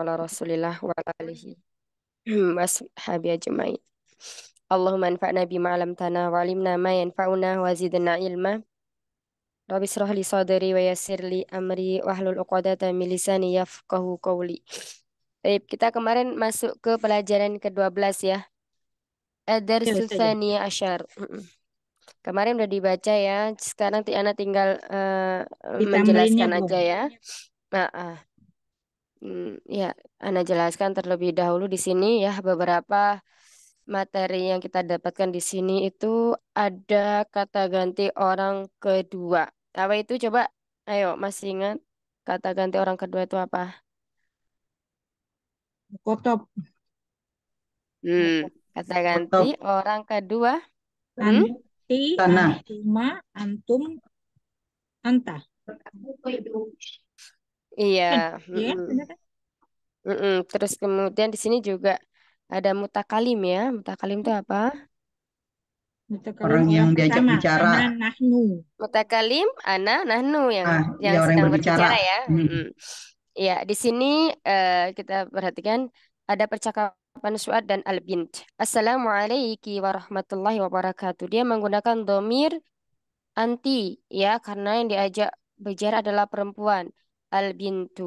ala rasulillah wa ala alihi wa ashabi ajma'in. Allahumma anfa'na bima 'allamtana wa 'allimna ma yanfa'una wa zidna ilma. Rabbi israh li sadri wa yassir li amri wa hlul 'uqdatam min lisani yafqahu qawli. Baik, kita kemarin masuk ke pelajaran ke-12 ya. Adar iya, ya. Susania ashar Kemarin udah dibaca ya. Sekarang Tiana tinggal uh, menjelaskan aja ya. Nah, uh. Hmm, ya, Anda jelaskan terlebih dahulu di sini ya beberapa materi yang kita dapatkan di sini itu ada kata ganti orang kedua. Apa itu coba? Ayo, masih ingat kata ganti orang kedua itu apa? Kotop. Hmm, ya. kata ganti orang kedua. Hmm? Anti, Tanah. antuma, antum, anta. Iya, kan, iya kan, kan? mm-mm, Terus kemudian di sini juga ada mutakalim ya. Mutakalim itu apa? Mutakalim Orang yang yang diajak sama. bicara. sama nahnu. Mutakalim, ana, nahnu yang Ah, iya, yang orang sedang berbicara. berbicara ya. Mm. mm -hmm. di sini uh, kita perhatikan ada percakapan suat dan albint. Assalamualaikum warahmatullahi wabarakatuh. Dia menggunakan domir anti ya karena yang diajak bicara adalah perempuan al-bintu.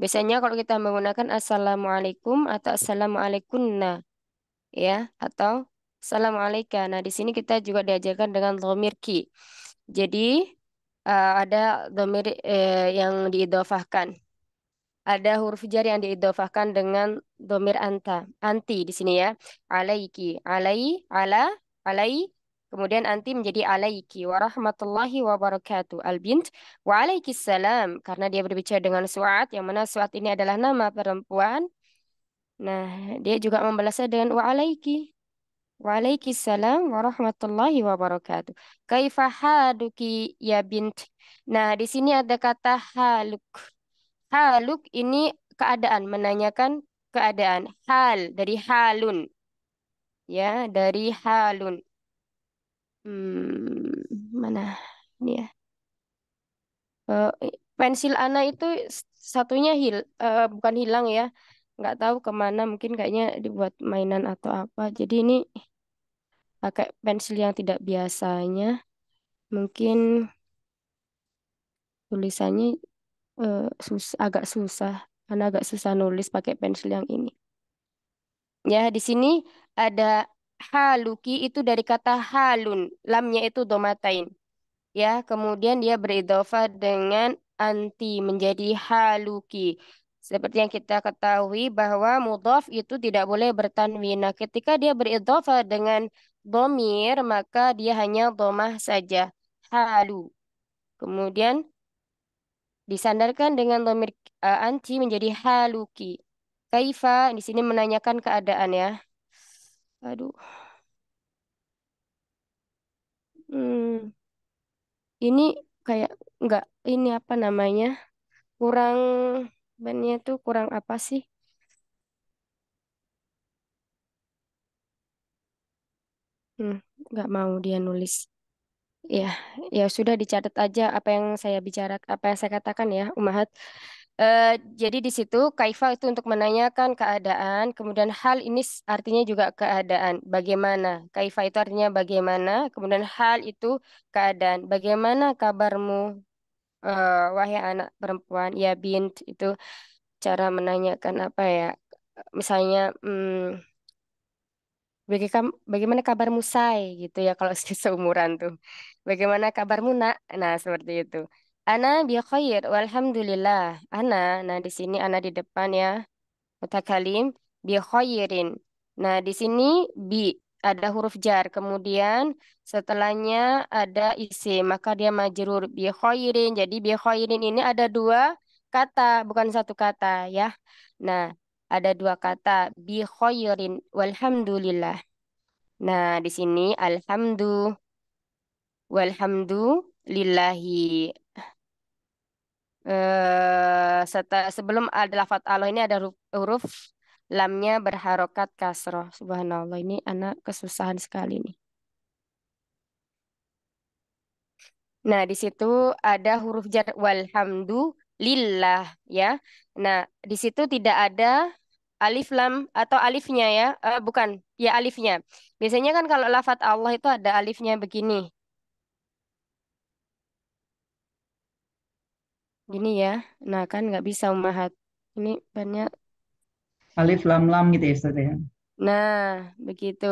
Biasanya kalau kita menggunakan assalamualaikum atau assalamualaikunna ya atau assalamualaikum. Nah, di sini kita juga diajarkan dengan dhamir ki. Jadi uh, ada dhamir eh, yang diidofahkan. Ada huruf jari yang diidofahkan dengan dhamir anta, anti di sini ya. Alaiki, alai, ala, alai, Kemudian anti menjadi alaiki wa rahmatullahi wa barakatuh al-bint wa alaiki salam karena dia berbicara dengan suat yang mana suat ini adalah nama perempuan. Nah, dia juga membalasnya dengan wa alaiki. Wa alaiki salam wa rahmatullahi wa Kaifa haduki ya bint. Nah, di sini ada kata haluk. Haluk ini keadaan menanyakan keadaan hal dari halun. Ya, dari halun. Hmm, mana ini ya? Uh, pensil Ana itu satunya hil uh, bukan hilang ya. Nggak tahu kemana mungkin kayaknya dibuat mainan atau apa. Jadi ini pakai pensil yang tidak biasanya. Mungkin tulisannya uh, sus agak susah. Karena agak susah nulis pakai pensil yang ini. Ya, di sini ada haluki itu dari kata halun. Lamnya itu domatain. Ya, kemudian dia beridofa dengan anti menjadi haluki. Seperti yang kita ketahui bahwa mudof itu tidak boleh bertanwin. Nah, ketika dia beridofa dengan domir, maka dia hanya domah saja. Halu. Kemudian disandarkan dengan domir uh, eh, anti menjadi haluki. Kaifa di sini menanyakan keadaan ya. Aduh. Hmm, ini kayak nggak ini apa namanya? Kurang bannya tuh kurang apa sih? Hmm, nggak mau dia nulis. Ya, ya sudah dicatat aja apa yang saya bicara, apa yang saya katakan ya, Umahat. Uh, jadi di situ kaifa itu untuk menanyakan keadaan, kemudian hal ini artinya juga keadaan, bagaimana. Kaifa itu artinya bagaimana, kemudian hal itu keadaan, bagaimana kabarmu, uh, wahai anak perempuan, ya bint itu cara menanyakan apa ya, misalnya hmm, bagaimana kabarmu say gitu ya kalau seumuran tuh, bagaimana kabarmu nak, nah seperti itu. Ana bi khair walhamdulillah. Ana, nah di sini ana di depan ya. Mutakalim bi khairin. Nah, di sini bi ada huruf jar, kemudian setelahnya ada isi maka dia majrur bi khairin. Jadi bi khairin ini ada dua kata, bukan satu kata ya. Nah, ada dua kata bi khairin walhamdulillah. Nah, di sini alhamdu walhamdu lillahi eh, sebelum ada lafat Allah ini ada huruf, huruf lamnya berharokat kasroh. Subhanallah ini anak kesusahan sekali nih. Nah, di situ ada huruf jar walhamdu lillah ya. Nah, di situ tidak ada alif lam atau alifnya ya. Uh, bukan, ya alifnya. Biasanya kan kalau lafat Allah itu ada alifnya begini. Gini ya. Nah, kan nggak bisa umahat. Ini banyak. Alif lam lam gitu ya Ustaz ya. Nah, begitu.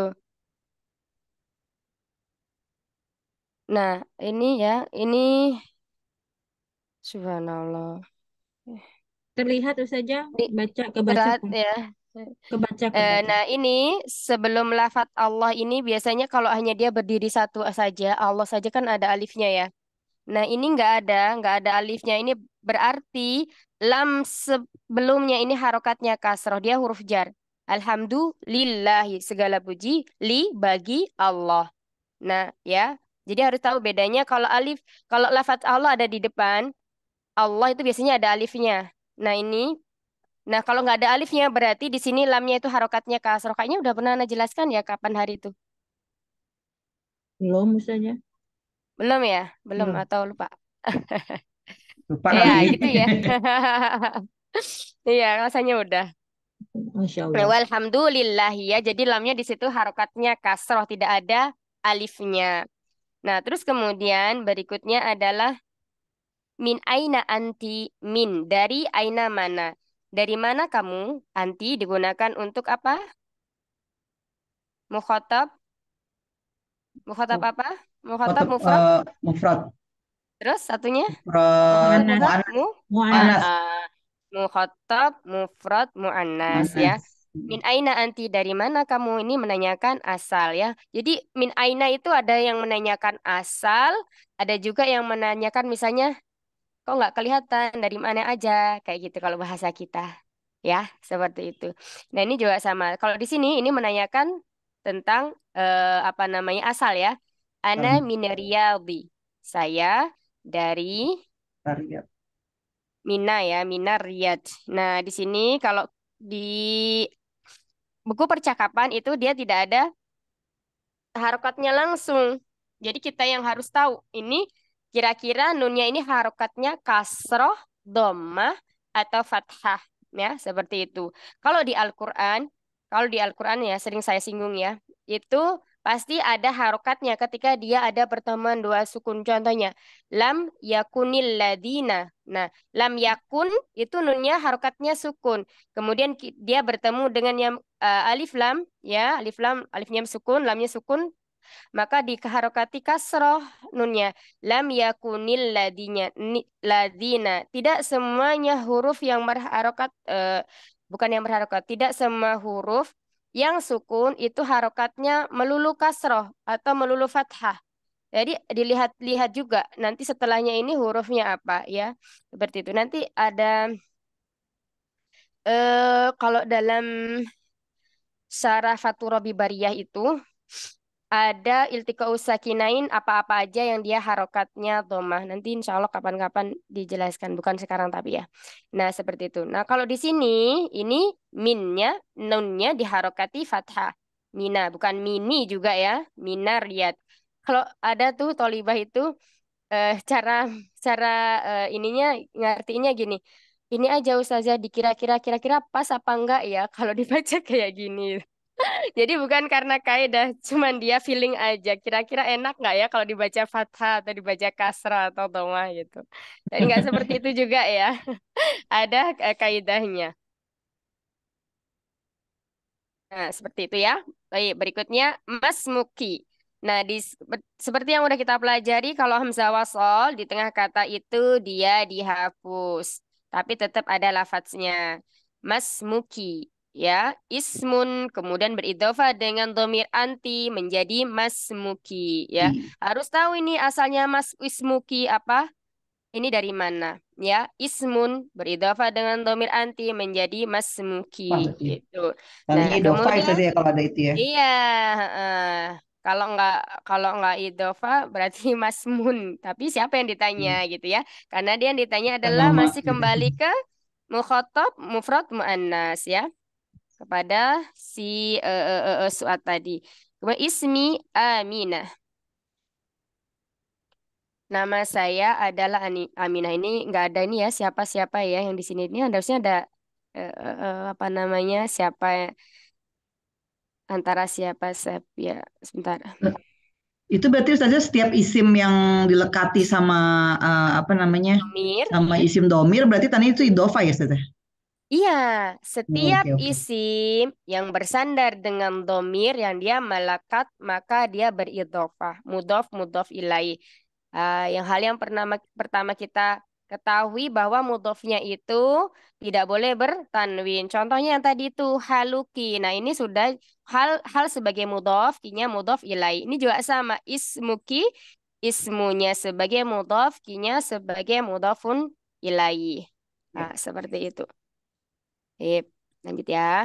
Nah, ini ya, ini subhanallah. Terlihat saja baca kebaca. Berat ya. Kebaca, kebaca. Eh, nah ini sebelum lafat Allah ini biasanya kalau hanya dia berdiri satu saja Allah saja kan ada alifnya ya Nah, ini nggak ada, nggak ada alifnya. Ini berarti lam sebelumnya ini harokatnya kasroh, dia huruf jar. Alhamdulillahi, segala puji, li bagi Allah. Nah, ya. Jadi harus tahu bedanya kalau alif, kalau lafaz Allah ada di depan, Allah itu biasanya ada alifnya. Nah, ini Nah, kalau nggak ada alifnya, berarti di sini lamnya itu harokatnya kasroh. Kayaknya udah pernah Anda jelaskan ya kapan hari itu? Belum, misalnya. Belum ya? Belum, Belum. atau lupa? Lupa ya, gitu ya. Iya, rasanya udah. Masya Allah. Walhamdulillah ya. Jadi lamnya di situ harokatnya kasroh, tidak ada alifnya. Nah, terus kemudian berikutnya adalah min aina anti min dari aina mana. Dari mana kamu anti digunakan untuk apa? Mukhotab. Mukhotab oh. apa? Mukhatab mufrad. Uh, mufrad. Terus satunya? Mufrad. Muannas. Eh, Mukhatab mufrad mu'anas ya. Min aina anti dari mana kamu ini menanyakan asal ya. Jadi min aina itu ada yang menanyakan asal, ada juga yang menanyakan misalnya kok nggak kelihatan dari mana aja kayak gitu kalau bahasa kita ya seperti itu. Nah ini juga sama. Kalau di sini ini menanyakan tentang eh, apa namanya asal ya. Ana minariyadi. Saya dari Riyadh. Mina ya, Mina Riyadh. Nah, di sini kalau di buku percakapan itu dia tidak ada harokatnya langsung. Jadi kita yang harus tahu ini kira-kira nunnya ini harokatnya kasroh, domah, atau fathah. Ya, seperti itu. Kalau di Al-Quran, kalau di Al-Quran ya sering saya singgung ya, itu pasti ada harokatnya ketika dia ada pertemuan dua sukun. Contohnya, lam yakunil ladina. Nah, lam yakun itu nunnya harokatnya sukun. Kemudian dia bertemu dengan yang uh, alif lam, ya alif lam, alifnya sukun, lamnya sukun. Maka diharokati kasroh nunnya. Lam yakunil ladinya, ni, ladina. Tidak semuanya huruf yang berharokat, uh, bukan yang berharokat. Tidak semua huruf yang sukun itu harokatnya melulu kasroh atau melulu fathah. Jadi dilihat-lihat juga nanti setelahnya ini hurufnya apa ya. Seperti itu. Nanti ada eh kalau dalam Sarah Faturobi Bariyah itu ada iltiko usakinain apa-apa aja yang dia harokatnya domah. Nanti insya Allah kapan-kapan dijelaskan, bukan sekarang tapi ya. Nah seperti itu. Nah kalau di sini ini minnya, nunnya diharokati fathah. Mina, bukan mini juga ya, minariyat. Kalau ada tuh tolibah itu eh, cara cara eh, ininya ngartinya gini. Ini aja Ustazah dikira-kira kira-kira pas apa enggak ya kalau dibaca kayak gini. Jadi bukan karena kaidah, cuman dia feeling aja. Kira-kira enak nggak ya kalau dibaca fathah atau dibaca kasrah atau doma gitu. Dan nggak seperti itu juga ya. Ada eh, kaidahnya. Nah, seperti itu ya. Baik, berikutnya Mas Muki. Nah, di, seperti yang udah kita pelajari, kalau Hamzah wasol di tengah kata itu dia dihapus. Tapi tetap ada lafaznya Mas Muki ya ismun kemudian beridofa dengan domir anti menjadi masmuki ya hmm. harus tahu ini asalnya mas ismuki apa ini dari mana ya ismun beridofa dengan domir anti menjadi masmuki Muki. gitu nah itu ya, ya kalau ada itu ya iya uh, kalau nggak kalau nggak idofa berarti masmun tapi siapa yang ditanya hmm. gitu ya karena dia yang ditanya adalah Nama. masih kembali ke mukhotob mufrad muannas ya kepada si uh, uh, uh, Suat tadi. Kemudian ismi Aminah. Nama saya adalah Ani, Aminah. Ini nggak ada ini ya siapa-siapa ya yang di sini ini harusnya ada uh, uh, apa namanya siapa ya? antara siapa siapa ya sebentar. Itu berarti saja setiap isim yang dilekati sama uh, apa namanya? Domir. Sama isim domir berarti tadi itu idofa ya Ustazah? Iya, oh, setiap okay, okay. isim yang bersandar dengan domir yang dia malakat, maka dia beridofah, mudof, mudof ilai. Uh, ah, yang hal yang pernah pertama kita ketahui bahwa mudofnya itu tidak boleh bertanwin. Contohnya yang tadi itu haluki. Nah ini sudah hal hal sebagai mudof, kinya mudof ilai. Ini juga sama ismuki, ismunya sebagai mudof, kinya sebagai mudofun ilai. Nah, ya. seperti itu. Sip, lanjut ya.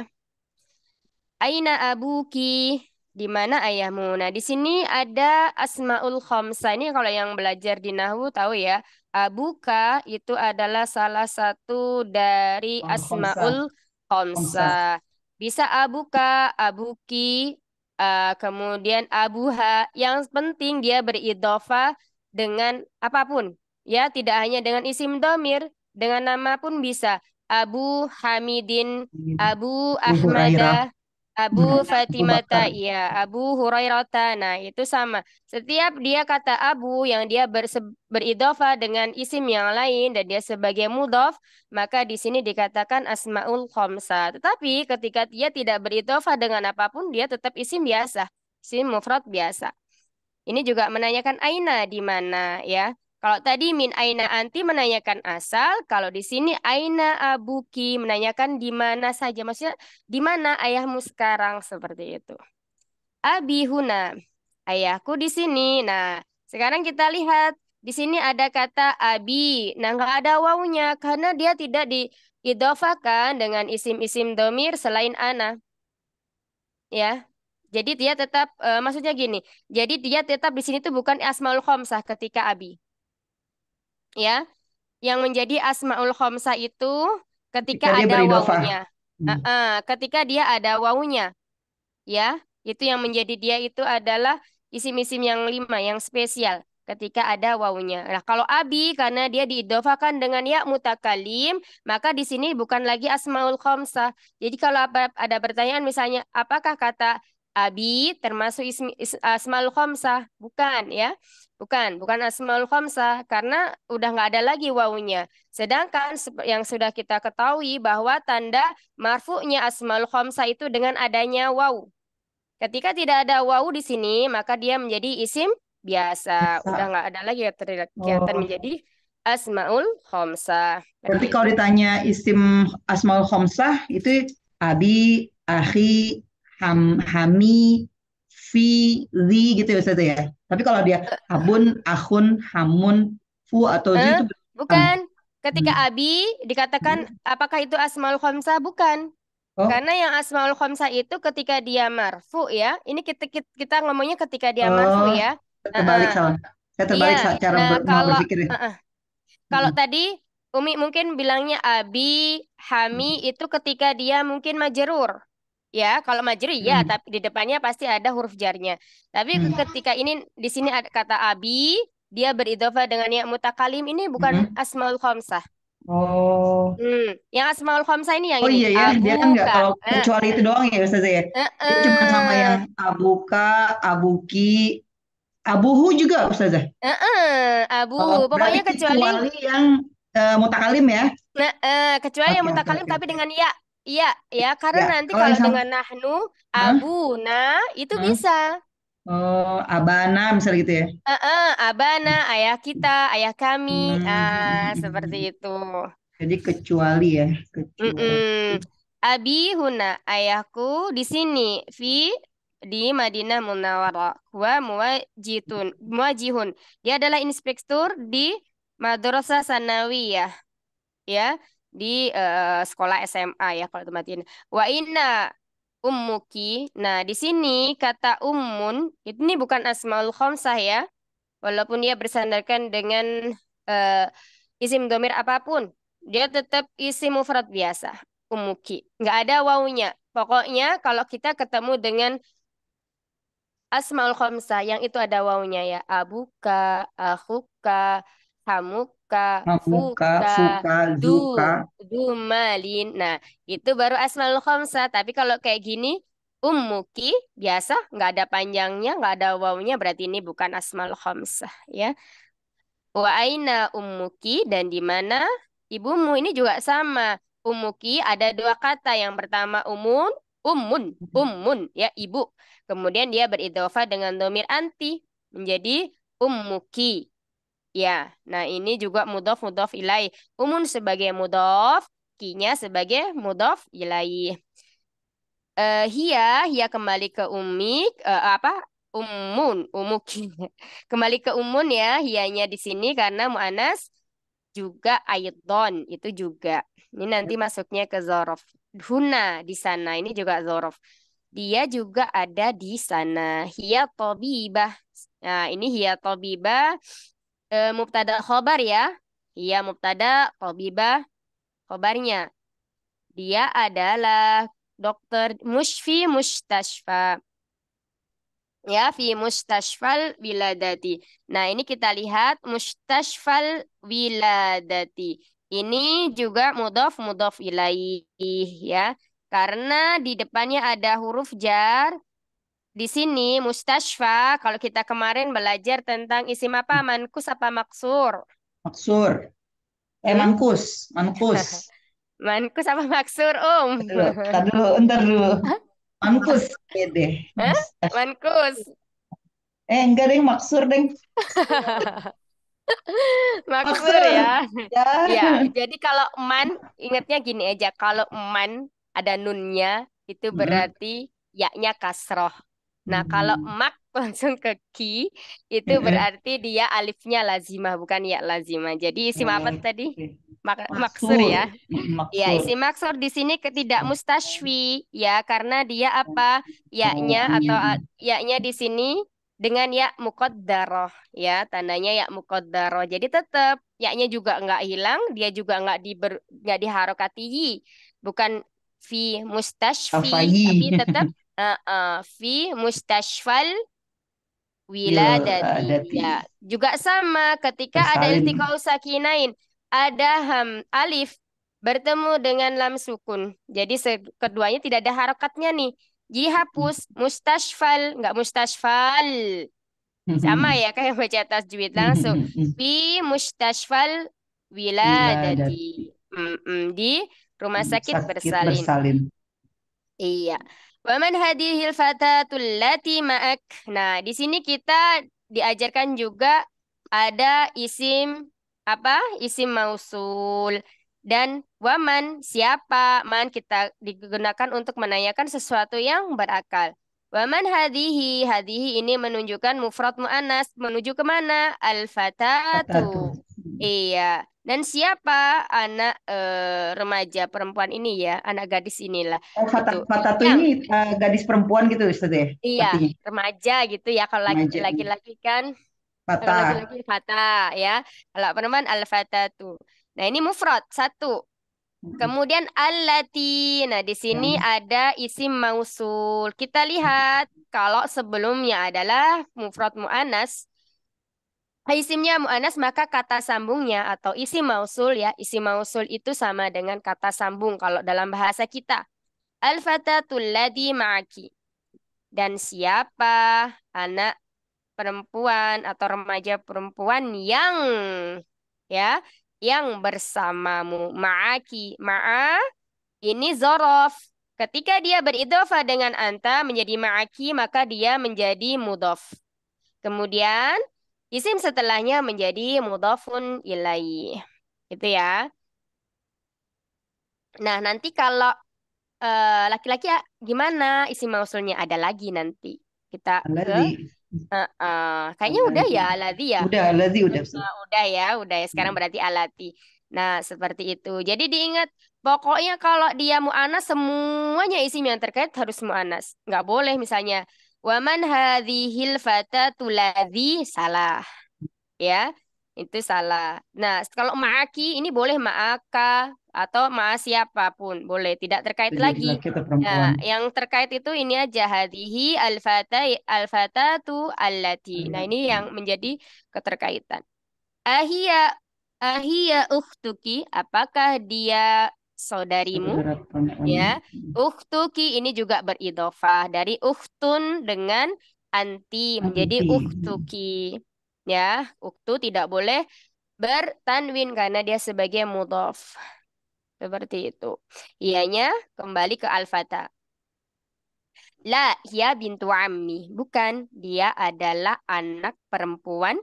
Aina abuki? Di mana ayahmu? Nah, di sini ada asmaul khamsa. Ini kalau yang belajar di nahwu tahu ya. Abuka itu adalah salah satu dari asmaul khamsa. Bisa abuka, abuki, uh, kemudian abuha. Yang penting dia beridofa dengan apapun. Ya, tidak hanya dengan isim domir, dengan nama pun bisa. Abu Hamidin, hmm. Abu Ahmada, hmm. Abu Fatimata, iya, Abu Hurairatana, Nah, itu sama. Setiap dia kata Abu yang dia beridofa dengan isim yang lain dan dia sebagai mudof, maka di sini dikatakan asmaul khomsa. Tetapi ketika dia tidak beridofa dengan apapun, dia tetap isim biasa, isim mufrad biasa. Ini juga menanyakan aina di mana ya. Kalau tadi min aina anti menanyakan asal, kalau di sini aina abuki menanyakan di mana saja, maksudnya di mana ayahmu sekarang seperti itu. Abi Abihuna, ayahku di sini. Nah, sekarang kita lihat di sini ada kata abi. Nah, nggak ada wawunya karena dia tidak diidofakan dengan isim-isim domir selain ana. Ya, jadi dia tetap, uh, maksudnya gini. Jadi dia tetap di sini tuh bukan asmaul khomsah ketika abi ya yang menjadi asmaul khomsa itu ketika ketika ada wawunya hmm. uh -uh, ketika dia ada wawunya ya itu yang menjadi dia itu adalah isim-isim yang lima yang spesial ketika ada wawunya. Nah, kalau abi karena dia diidofakan dengan ya mutakalim, maka di sini bukan lagi asmaul khomsah. Jadi kalau ada pertanyaan misalnya apakah kata Abi termasuk ismi, is, asmaul khamsah, bukan ya. Bukan, bukan asmal khamsah karena udah nggak ada lagi wawunya. Sedangkan yang sudah kita ketahui bahwa tanda marfu'nya asmal khamsah itu dengan adanya waw. Ketika tidak ada waw di sini, maka dia menjadi isim biasa. Udah nggak ada lagi terlihat oh. menjadi asmaul khamsah. Berarti nah, kalau ditanya isim asmal khamsah itu abi, akhi, ham, hami, fi, zi gitu ya Ustaz ya. Tapi kalau dia habun, ahun, hamun, fu atau zi eh, itu bukan. Ketika hmm. abi dikatakan hmm. apakah itu asmaul khamsah? Bukan. Oh. Karena yang asmaul khamsah itu ketika dia marfu ya. Ini kita kita, kita ngomongnya ketika dia oh, marfu ya. Terbalik uh -huh. salah. Saya terbalik yeah. Eh. Iya, cara nah, ber kalau, berpikir. Uh eh, -uh. Kalau hmm. tadi Umi mungkin bilangnya abi, hami hmm. itu ketika dia mungkin majerur ya kalau majri ya hmm. tapi di depannya pasti ada huruf jarnya tapi hmm. ketika ini di sini ada kata abi dia beridhofah dengan yang mutakalim ini bukan hmm. asmaul khamsah oh hmm. yang asmaul khamsah ini yang oh ini. iya ya ah, dia kan nggak kalau nah. Eh. kecuali itu doang ya ustaz ya uh -uh. cuma sama yang abuka abuki abuhu juga ustaz uh -uh. abuhu oh, pokoknya kecuali, kecuali yang uh, mutakalim ya nah, uh, kecuali okay, yang mutakalim okay, tapi dengan ya Iya, ya karena ya, nanti kalau, kalau dengan nahnu, Hah? abuna itu huh? bisa. Oh, abana misalnya gitu ya? Uh -uh, abana, hmm. ayah kita, ayah kami, hmm. ah seperti itu. Jadi kecuali ya, kecuali. Mm -mm. Abi huna, ayahku di sini, fi di Madinah Munawwarah. Wa muwajitun, muwajihun. Dia adalah inspektur di Madrasah Sanawiyah. Ya, di uh, sekolah SMA ya kalau tempat ini. Wa inna ummuki. Nah, di sini kata ummun ini bukan asmaul khamsah ya. Walaupun dia bersandarkan dengan uh, isim domir apapun, dia tetap isim mufrad biasa. Ummuki. Enggak ada wawunya. Pokoknya kalau kita ketemu dengan Asmaul khamsah yang itu ada wawunya ya. Abuka, akhuka, hamuk fuka, fuka, ah, fuka, du, malin. Nah, itu baru asmaul khamsah. Tapi kalau kayak gini, ummuki biasa, nggak ada panjangnya, nggak ada wawunya, berarti ini bukan asmaul khamsah ya. Wa aina ummuki dan di mana ibumu ini juga sama. Umuki ada dua kata. Yang pertama umun, ummun, ummun ya ibu. Kemudian dia beridofa dengan domir anti menjadi ummuki Ya, nah ini juga mudof mudof ilai. Umun sebagai mudof kinya sebagai mudof ilai. Uh, eh, hia, hia kembali ke umik uh, apa? umun umuki. kembali ke umun ya, hianya di sini karena mu'anas juga ayaton itu juga. Ini nanti masuknya ke zorof. Huna di sana, ini juga zorof. Dia juga ada di sana. Hia tobi tobibah. Nah, ini hia tobi tobibah e, mubtada khobar ya. Iya mubtada tabibah khobarnya. Dia adalah dokter Musfi mustashfa. Ya, fi mustashfal wiladati. Nah, ini kita lihat mustashfal wiladati. Ini juga mudof mudof ilaih ya. Karena di depannya ada huruf jar, di sini mustashfa kalau kita kemarin belajar tentang isim apa hmm. mankus apa maksur? Maksur. Eh hmm? mankus, mankus. mankus apa maksur, Om? Um? Entar dulu, entar dulu. Mankus deh. Mankus. Eh enggak deh maksur deh. maksur, maksur ya. ya. Ya, jadi kalau man ingatnya gini aja kalau man ada nunnya itu hmm. berarti hmm yaknya kasroh. Nah, kalau hmm. mak langsung ke ki itu hmm. berarti dia alifnya lazimah bukan ya lazimah. Jadi isim apa iya. tadi? Mak maksur, maksur ya. Iya, maksur. Ya, isim maksur di sini ketidak mm. mustaswi ya karena dia apa? yaknya oh, atau iya. yaknya di sini dengan ya mukodaroh ya, tandanya ya mukodaroh Jadi tetap yaknya juga enggak hilang, dia juga enggak di enggak diharokatihi. Bukan fi mustashfi tapi tetap Uh, uh, fi mustashfal iya, wiladati. Ya. Juga sama ketika Tersalim. ada iltiqau sakinain, ada ham alif bertemu dengan lam sukun. Jadi keduanya tidak ada harokatnya nih. Jadi hapus hmm. mustashfal, nggak mustashfal. Hmm. Sama ya kayak baca tajwid hmm, langsung. Fi mustashfal iya, wiladati. Mm -mm, di rumah sakit, sakit bersalin. bersalin. Iya. Waman hadihil fatatul lati ma'ak. Nah, di sini kita diajarkan juga ada isim apa? Isim mausul dan waman siapa man kita digunakan untuk menanyakan sesuatu yang berakal. Waman hadihi hadihi ini menunjukkan mufrad mu'anas. menuju kemana? Al fatatu. Iya. Dan siapa anak uh, remaja perempuan ini ya, anak gadis inilah. Oh, Fata, gitu. fata ini uh, gadis perempuan gitu ya, Ustaz ya? Iya, artinya. remaja gitu ya kalau laki-laki iya. kan. Fata. Lagi laki-laki Fata ya. Kalau perempuan Al-Fatatu. Nah, ini mufrad satu. Kemudian allati. Nah, di sini hmm. ada isim mausul. Kita lihat kalau sebelumnya adalah mufrad muannas, isimnya mu'anas maka kata sambungnya atau isi mausul ya isi mausul itu sama dengan kata sambung kalau dalam bahasa kita al fatatul ladhi ma'aki dan siapa anak perempuan atau remaja perempuan yang ya yang bersamamu ma'aki ma'a ini zorof ketika dia beridofa dengan anta menjadi ma'aki maka dia menjadi mudof kemudian Isim setelahnya menjadi mudhafun ilai. Gitu ya. Nah, nanti kalau eh, laki-laki uh, ah, laki gimana isim mausulnya ada lagi nanti kita ke uh, uh, kayaknya Aladi. udah ya aladi ya udah aladi udah uh, udah ya udah ya sekarang hmm. berarti alati. nah seperti itu jadi diingat pokoknya kalau dia mu'anas semuanya isim yang terkait harus mu'anas nggak boleh misalnya Waman hadhil fata tuladhi salah. Ya, itu salah. Nah, kalau ma'aki ini boleh ma'aka atau ma'a siapapun, boleh tidak terkait Jadi, lagi. Nah, yang terkait itu ini aja hadhihi alfata tu allati. Nah, ini iya. yang menjadi keterkaitan. Ahia ahia uhtuki, apakah dia saudarimu ya uhtuki ini juga beridofah dari uhtun dengan anti menjadi uhtuki ya Uhtu tidak boleh bertanwin karena dia sebagai mudhof seperti itu ianya kembali ke al la ya bintu ammi bukan dia adalah anak perempuan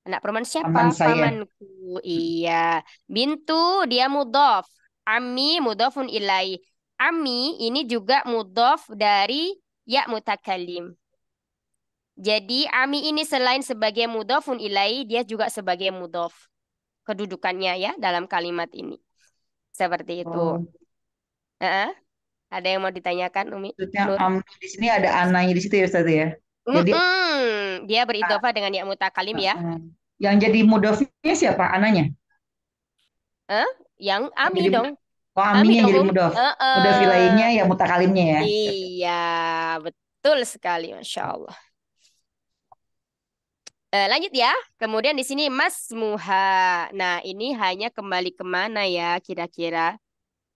Anak perempuan siapa? Paman Pamanku. Iya. Bintu dia mudhof. Ami mudofun ilai. Ami ini juga mudof dari ya mutakalim. Jadi ami ini selain sebagai mudofun ilai, dia juga sebagai mudof. Kedudukannya ya dalam kalimat ini. Seperti itu. Oh. Uh -uh. Ada yang mau ditanyakan Umi? Maksudnya am um, di sini ada anaknya di situ ya Ustaz ya. Jadi mm -hmm. dia beridofa uh, dengan ya mutakalim ya. Yang jadi mudofnya siapa ananya? Huh? yang Ami jadi, dong. Oh, Ami, Ami yang dong. jadi mudof. Uh -uh. ya mutakalimnya ya. Iya, betul sekali Masya Allah. Uh, lanjut ya. Kemudian di sini Mas Muha. Nah, ini hanya kembali kemana ya kira-kira?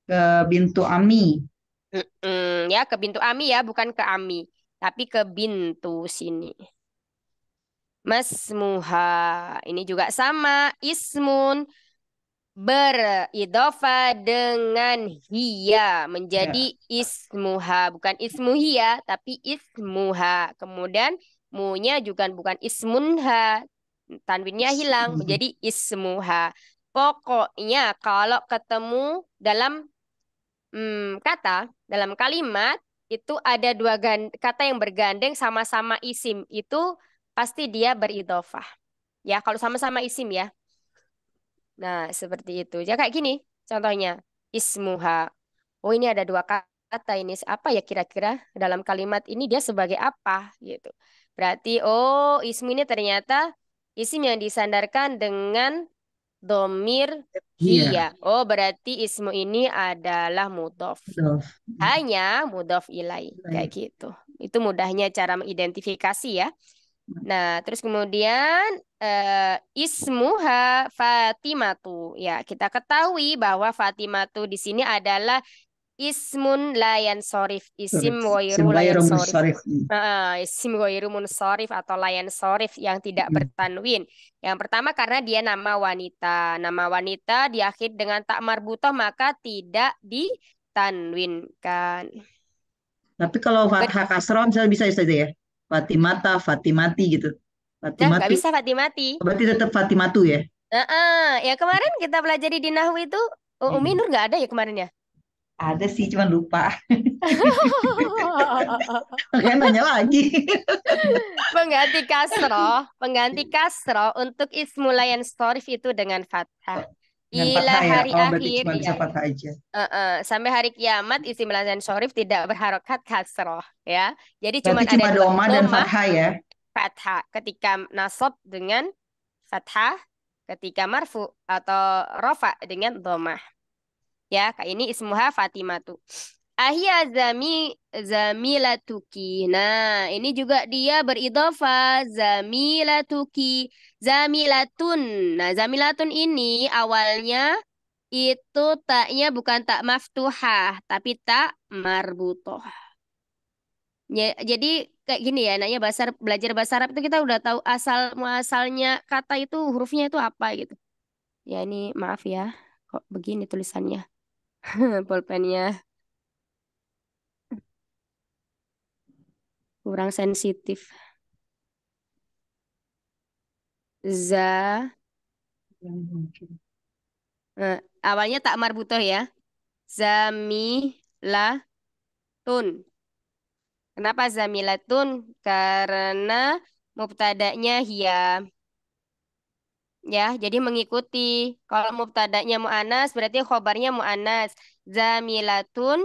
Ke Bintu Ami. Mm -mm, ya, ke Bintu Ami ya, bukan ke Ami. Tapi ke Bintu sini. Mas Muha. Ini juga sama. Ismun beridofa dengan hiya menjadi ya. ismuha bukan ismu hiya tapi ismuha kemudian munya juga bukan ismunha tanwinnya hilang hmm. menjadi ismuha pokoknya kalau ketemu dalam hmm, kata dalam kalimat itu ada dua kata yang bergandeng sama-sama isim itu pasti dia beridofah ya kalau sama-sama isim ya Nah, seperti itu. Ya kayak gini contohnya. Ismuha. Oh, ini ada dua kata ini. Apa ya kira-kira dalam kalimat ini dia sebagai apa gitu. Berarti oh, ismu ini ternyata isim yang disandarkan dengan domir iya. iya. Oh berarti ismu ini adalah mudof. Hanya mudof ilai kayak iya. gitu. Itu mudahnya cara mengidentifikasi ya. Nah, terus kemudian uh, ismuha Fatimatu. Ya, kita ketahui bahwa Fatimatu di sini adalah ismun layan sorif isim goyru layan sorif Uh, isim goiru sorif atau layan sorif yang tidak hmm. bertanwin yang pertama karena dia nama wanita nama wanita diakhir dengan tak marbutoh maka tidak ditanwinkan tapi kalau fathah kasroh misalnya bisa saja ya Fatimata, Fatimati gitu. Fatimati. Nah, gak bisa Fatimati. Oh, berarti tetap Fatimatu ya? Uh -uh. Ya kemarin kita belajar di Nahwu itu Umi hmm. Nur nggak ada ya kemarin ya? Ada sih, cuman lupa. Oke, nanya lagi. pengganti kasro, pengganti kasro untuk ismulayan storif itu dengan fathah. Ila ya. hari oh, akhir. Cuma bisa ya. aja. Uh -uh. Sampai hari kiamat isi lazim syarif tidak berharokat kasroh ya. Jadi cuma ada doma dan fathah ya. Fathah ketika nasab dengan fathah, ketika marfu atau rofa dengan domah. Ya, kayak ini ismuha tuh. Ahia zami zamilatuki. Nah, ini juga dia beridofa zamilatuki. Zamilatun. Nah, zamilatun ini awalnya itu taknya bukan tak maftuha tapi tak marbutoh. Ya, jadi kayak gini ya, nanya bahasa belajar bahasa Arab itu kita udah tahu asal muasalnya kata itu hurufnya itu apa gitu. Ya ini maaf ya, kok begini tulisannya. Pulpennya kurang sensitif. Za. Nah, awalnya tak marbutoh ya. Zamilatun. Kenapa zamilatun? Karena mubtada'nya hiya. Ya, jadi mengikuti. Kalau mubtada'nya mu'anas berarti khobarnya mu'anas. Zamilatun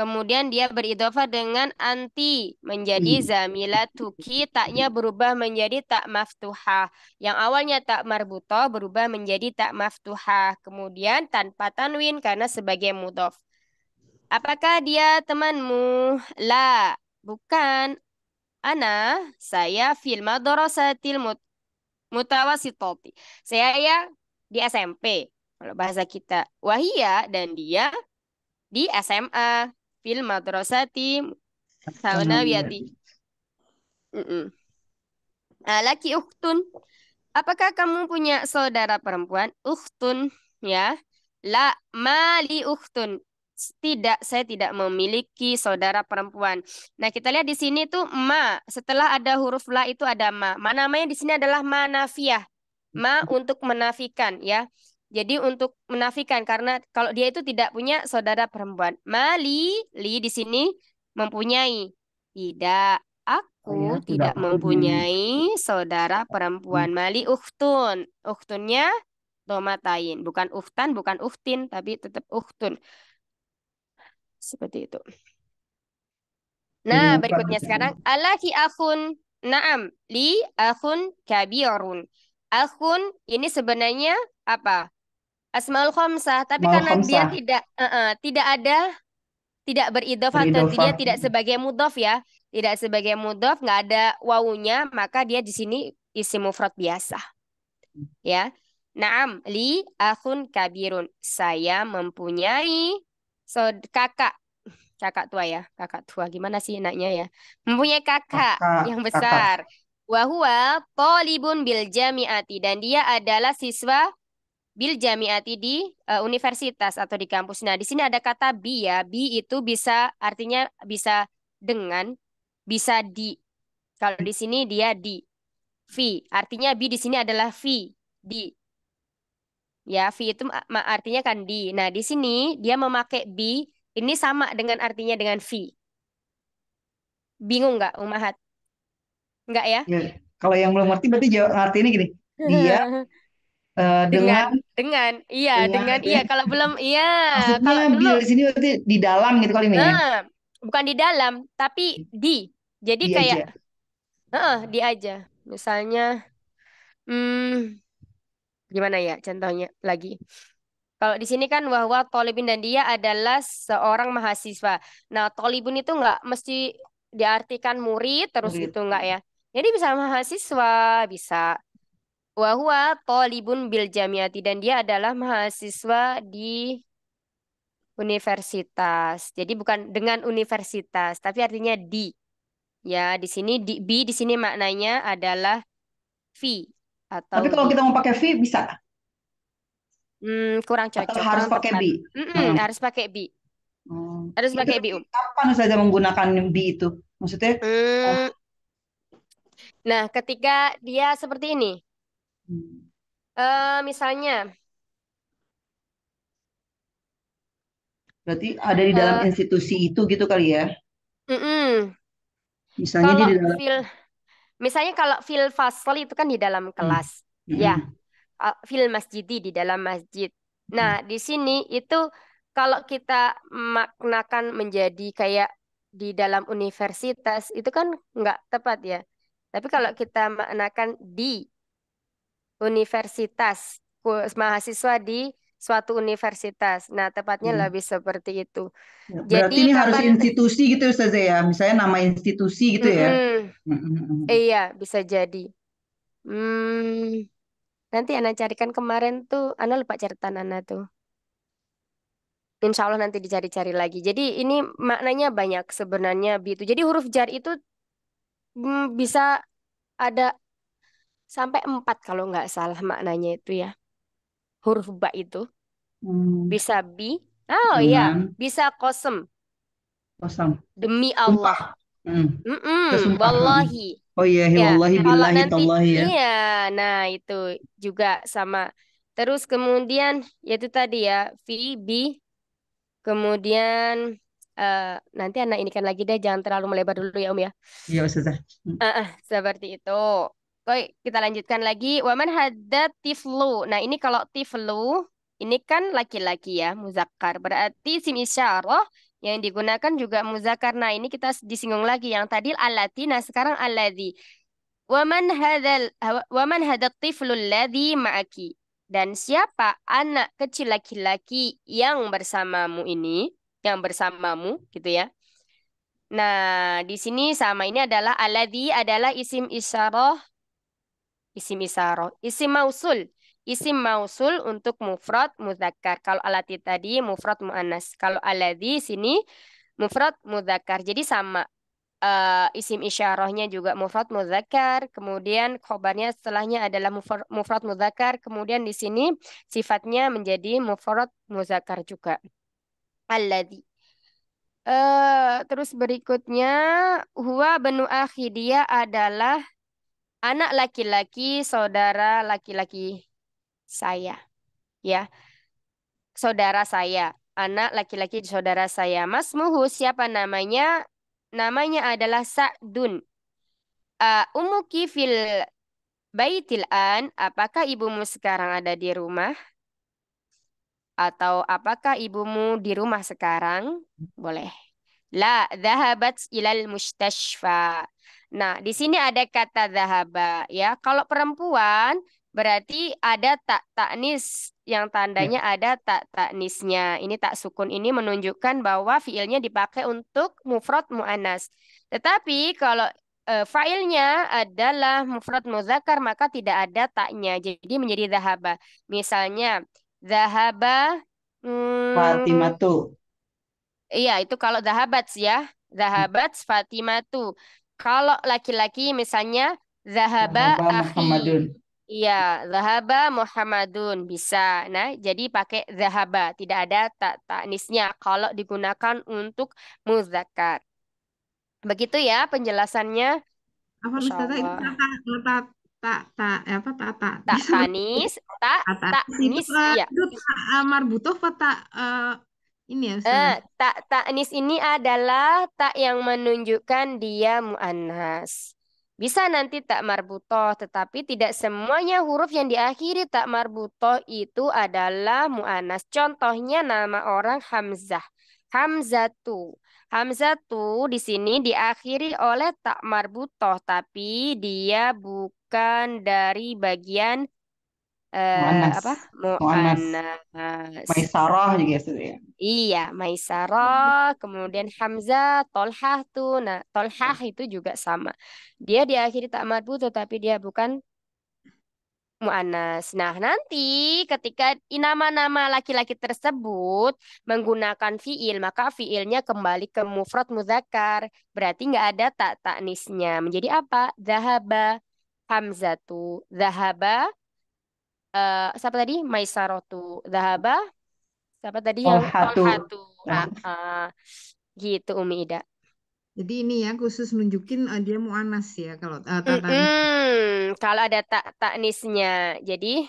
Kemudian dia beridofa dengan anti menjadi hmm. zamilatuki taknya berubah menjadi tak maftuha. Yang awalnya tak marbuto berubah menjadi tak maftuha. Kemudian tanpa tanwin karena sebagai mudof. Apakah dia temanmu? La, bukan. Ana, saya fil madrasatil mut mutawasitati. Saya ya di SMP kalau bahasa kita. Wahia dan dia di SMA fil madrasati sanawiyati. Mm -mm. Ah, laki uktun. Apakah kamu punya saudara perempuan? Uktun, ya. La mali uktun. Tidak, saya tidak memiliki saudara perempuan. Nah, kita lihat di sini tuh ma. Setelah ada huruf la itu ada ma. Ma namanya di sini adalah manafiah. Ma untuk menafikan, ya. Jadi untuk menafikan karena kalau dia itu tidak punya saudara perempuan. Mali, li di sini mempunyai. Tidak, aku tidak, tidak mempunyai saudara perempuan. Mali uhtun. Uhtunnya tomatain. bukan uhtan, bukan uhtin, tapi tetap uhtun. Seperti itu. Nah, berikutnya sekarang alaki akhun. Naam, li akhun kabirun. Akhun ini sebenarnya apa? Asmaul Khamsah, tapi karena dia tidak uh -uh, tidak ada tidak beridof atau dia tidak sebagai mudof ya, tidak sebagai mudof, nggak ada wawunya, maka dia di sini isi mufrad biasa. Ya. Naam, li akhun kabirun. Saya mempunyai so, kakak kakak tua ya, kakak tua gimana sih enaknya ya? Mempunyai kakak, kakak yang besar. Kakak. Wahua polibun bil dan dia adalah siswa bil jamiati di uh, universitas atau di kampus. Nah, di sini ada kata bi ya. Bi itu bisa artinya bisa dengan, bisa di. Kalau di sini dia di. Fi, artinya bi di sini adalah fi, di. Ya, fi itu artinya kan di. Nah, di sini dia memakai bi ini sama dengan artinya dengan fi. Bingung nggak, Umahat? Nggak ya? ya? Kalau yang belum ngerti berarti jawab ini gini. Dia Eh, dengan dengan iya, iya dengan iya. iya, kalau belum iya, maksudnya kalau belum di sini berarti di dalam gitu kali, ini ya? Nah, bukan di dalam, tapi di. Jadi Di kayak aja. Uh, di aja. Misalnya hmm, gimana ya contohnya lagi? Kalau di sini kan bahwa tolibin dan dia adalah seorang mahasiswa. Nah, Tolibun itu nggak mesti diartikan murid terus Murid. gitu nggak ya. Jadi bisa mahasiswa, bisa Wahua tolibun bil jamiati dan dia adalah mahasiswa di universitas. Jadi bukan dengan universitas, tapi artinya di. Ya, di sini di bi di sini maknanya adalah fi atau Tapi kalau kita mau pakai fi bisa? Hmm, kurang cocok. Atau harus pakai bi. Mm -mm, hmm. harus pakai bi. Hmm. Harus pakai bi. Um. Kapan saja menggunakan bi itu? Maksudnya? Hmm. Oh. Nah, ketika dia seperti ini, Uh, misalnya. Berarti ada di dalam uh, institusi itu gitu kali ya? Mm-mm. Misalnya kalau di dalam. Fil, misalnya kalau fil fasl itu kan di dalam hmm. kelas, mm-hmm. ya. Ah, fil masjidi di dalam masjid. Nah, hmm. di sini itu kalau kita maknakan menjadi kayak di dalam universitas itu kan nggak tepat ya. Tapi kalau kita maknakan di universitas, mahasiswa di suatu universitas. Nah, tepatnya hmm. lebih seperti itu. Ya, Jadi ini kapan... harus institusi gitu Ustazah ya. Misalnya nama institusi gitu ya. Hmm. iya, bisa jadi. Hmm. Nanti Ana carikan kemarin tuh, Ana lupa cerita Nana tuh. Insya Allah nanti dicari-cari lagi. Jadi ini maknanya banyak sebenarnya itu. Jadi huruf jar itu mm, bisa ada sampai empat kalau nggak salah maknanya itu ya huruf ba itu hmm. bisa bi oh hmm. ya bisa kosem kosem demi Allah hmm. Mm -mm. wallahi oh iya yeah. Ya, wallahi ya. billahi nanti, tallahi ya iya nah itu juga sama terus kemudian yaitu tadi ya fi bi kemudian uh, nanti anak ini kan lagi deh jangan terlalu melebar dulu ya Om ya. Iya Ustazah. Uh, uh, seperti itu. Oke, kita lanjutkan lagi. Waman hadda tiflu. Nah, ini kalau tiflu, ini kan laki-laki ya, muzakkar. Berarti sim isyarah yang digunakan juga muzakkar. Nah, ini kita disinggung lagi yang tadi alati, nah sekarang aladi Waman hadal waman hadat tiflu alladhi ma'aki. Dan siapa anak kecil laki-laki yang bersamamu ini, yang bersamamu gitu ya. Nah, di sini sama ini adalah aladi adalah isim isyarah isim isyarah. Isim mausul. Isim mausul untuk mufrad mudzakkar. Kalau alati tadi mufrad muannas. Kalau aladi sini mufrad mudzakkar. Jadi sama uh, isim isyarahnya juga mufrad muzakkar, kemudian khobarnya setelahnya adalah mufrad muzakkar, kemudian di sini sifatnya menjadi mufrad muzakkar juga. aladi Uh, terus berikutnya huwa benu akhi adalah anak laki-laki saudara laki-laki saya. Ya. Saudara saya, anak laki-laki saudara saya. Mas Muhu siapa namanya? Namanya adalah Sa'dun. Uh, eh, umuki fil baitil an, apakah ibumu sekarang ada di rumah? Atau apakah ibumu di rumah sekarang? Boleh. La, dahabat ilal mustashfa. Nah, di sini ada kata zahaba ya. Kalau perempuan berarti ada tak taknis yang tandanya ya. ada tak taknisnya. Ini tak sukun ini menunjukkan bahwa fiilnya dipakai untuk mufrad muannas. Tetapi kalau e, failnya adalah mufrad muzakar maka tidak ada taknya. Jadi menjadi zahaba. Misalnya zahaba hmm, Fatimatu. Iya, itu kalau zahabat ya. Zahabat Fatimatu. Kalau laki-laki misalnya zahaba akhi. Iya, zahaba Muhammadun bisa. Nah, jadi pakai zahaba, tidak ada tak taknisnya kalau digunakan untuk muzakat. Begitu ya penjelasannya. Apa Ustazah itu tak tak tak apa tak tak tak tanis tak tak tanis ya. Itu tak eh, marbutoh tak eh, ini ya tak taknis ini adalah tak yang menunjukkan dia muannas. Bisa nanti tak marbutoh, tetapi tidak semuanya huruf yang diakhiri tak marbutoh itu adalah muannas. Contohnya nama orang Hamzah. Hamzatu. Hamzatu di sini diakhiri oleh tak marbutoh, tapi dia bukan dari bagian eh, Muannas. apa Muannas. Maisarah juga ya, ya. Iya, Maisarah, kemudian Hamzah, Tolhah tuh. Nah, Tolhah itu juga sama. Dia diakhiri tak madbu tetapi dia bukan Muannas Nah, nanti ketika nama-nama laki-laki tersebut menggunakan fiil, maka fiilnya kembali ke mufrad muzakkar. Berarti nggak ada tak taknisnya. Menjadi apa? Zahaba hamzatu. Zahaba uh, siapa tadi? Maisarotu Zahaba Siapa tadi yang Tolhatu. hatu Nah, ya. uh, ah. gitu Umi Ida. Jadi ini ya khusus nunjukin uh, dia muanas ya kalau uh, eh, tatan. Mm -hmm. Kalau ada tak taknisnya. Jadi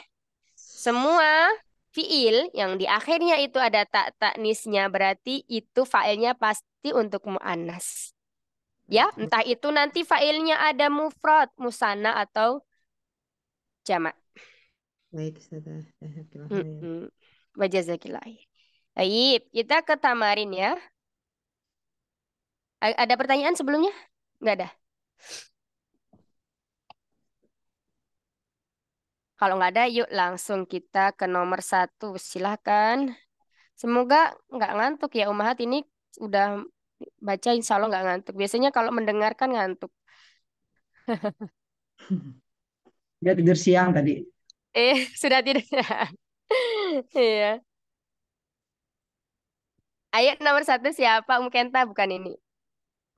semua fiil yang di akhirnya itu ada tak taknisnya berarti itu failnya pasti untuk anas Ya, entah itu nanti failnya ada mufrad, musana atau jamak. Baik, Ustazah. Wajazakillah. Baik, kita ke Tamarin ya. Ada pertanyaan sebelumnya? Enggak ada? Kalau nggak ada, yuk langsung kita ke nomor satu. Silahkan. Semoga nggak ngantuk ya, Umahat ini udah baca insya Allah nggak ngantuk. Biasanya kalau mendengarkan ngantuk. Enggak tidur siang tadi. Eh, sudah tidak. Iya. Ayat nomor satu siapa? Um Kenta bukan ini.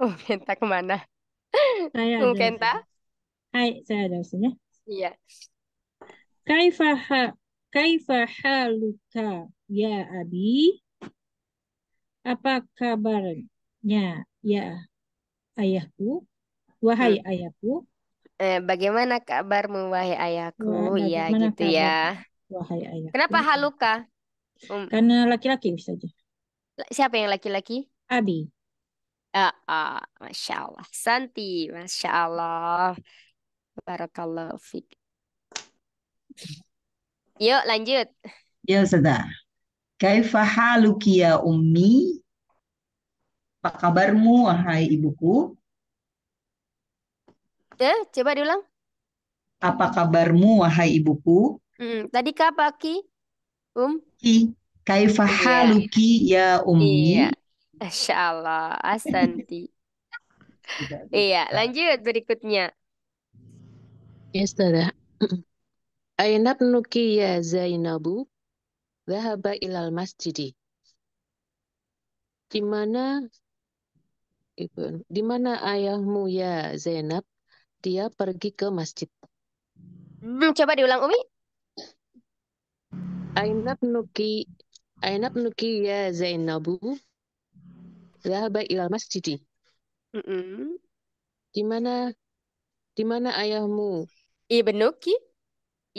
Um Kenta kemana? Um Kenta? Hai, saya ada sini Iya. Kaifa ha Luka ya Abi? Apa kabarnya ya ayahku? Hmm. Wahai ayahku, Eh, bagaimana kabarmu wahai ayahku? Bagaimana iya, gitu ya gitu kabar, ya. Wahai ayahku. Kenapa haluka? Um, Karena laki-laki bisa aja. Siapa yang laki-laki? Abi. Uh, ah, uh, ah, Masya Allah. Santi, Masya Allah. Barakallah Fik. Yuk lanjut. Ya sudah. Kaifa haluki ya ummi? Apa kabarmu wahai ibuku? Eh, coba diulang. Apa kabarmu, wahai ibuku? Hmm, tadi apa, Ki? Um? Ki. Kaifa iya. haluki ya ummi? Iya. Masya Allah. Asanti. iya, lanjut berikutnya. Ya, Ustazah. Aina nuki ya Zainabu? Zahaba ilal masjidi. Di mana Ibu, di mana ayahmu ya Zainab? dia pergi ke masjid. Hmm, coba diulang Umi. Aina nuki Aina nuki ya Zainabu Zahaba ya ilal masjid. Mm -mm. Di mana di mana ayahmu? Ibnuki?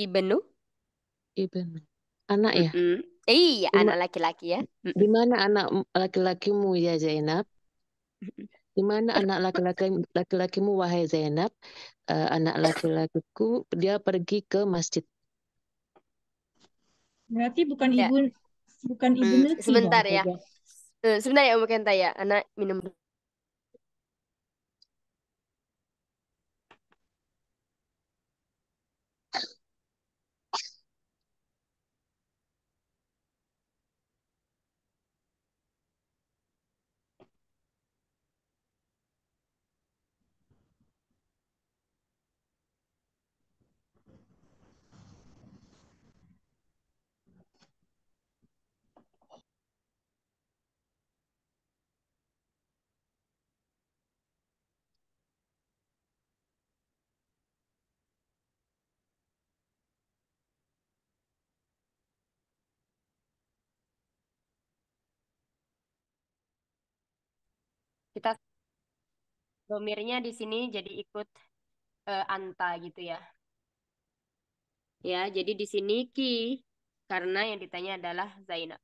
Ibnu? Ibnu. Anak ya? Mm -mm. Iya, anak laki-laki ya. Di mana anak laki-lakimu ya Zainab? di mana anak laki-laki laki-lakimu wahai Zainab, uh, anak laki-lakiku dia pergi ke masjid. Berarti bukan ya. ibu bukan ibu hmm, Sebentar ya. Sebentar ya Om hmm, ya, Kenta ya, anak minum kita domirnya di sini jadi ikut uh, anta gitu ya. Ya, jadi di sini ki karena yang ditanya adalah Zainab.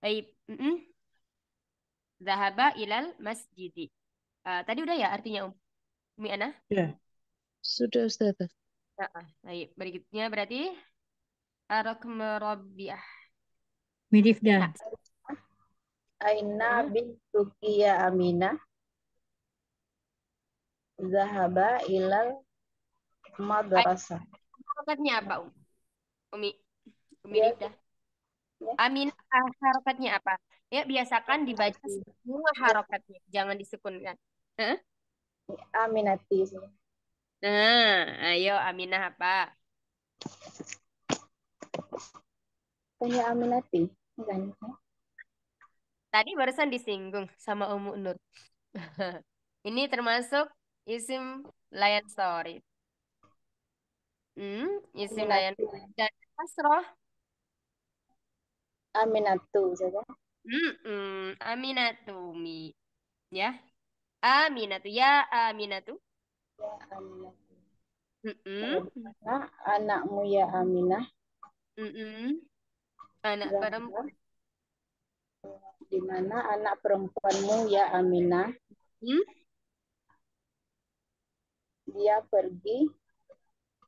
Baik, mm -mm. Zahaba ilal masjid Uh, eh, tadi udah ya artinya Um? Umi Ana? Ya. Sudah Ustaz. Nah, baik, berikutnya berarti Arok merobiah. Midifdah. Nah, Aina hmm? bintuki ya Aminah. Zahaba ilal madrasah. Harokatnya apa, um? Umi? Umi ya. Ya. Aminah ah, harokatnya apa? Ya, biasakan dibaca semua harokatnya. Jangan disekunkan. Huh? Aminati. Nah, ayo Aminah apa? Punya Aminati, bukan? tadi barusan disinggung sama Umu Nur. Ini termasuk isim layan story Hmm, isim layan dan kasroh. Aminatu saja. Hmm, hmm, aminatu mi. Ya. Aminatu ya aminatu. Ya aminatu. Mm -mm. Anakmu ya Aminah. Mm -mm. Anak ya, perempuan di mana anak perempuanmu ya Aminah hmm? dia pergi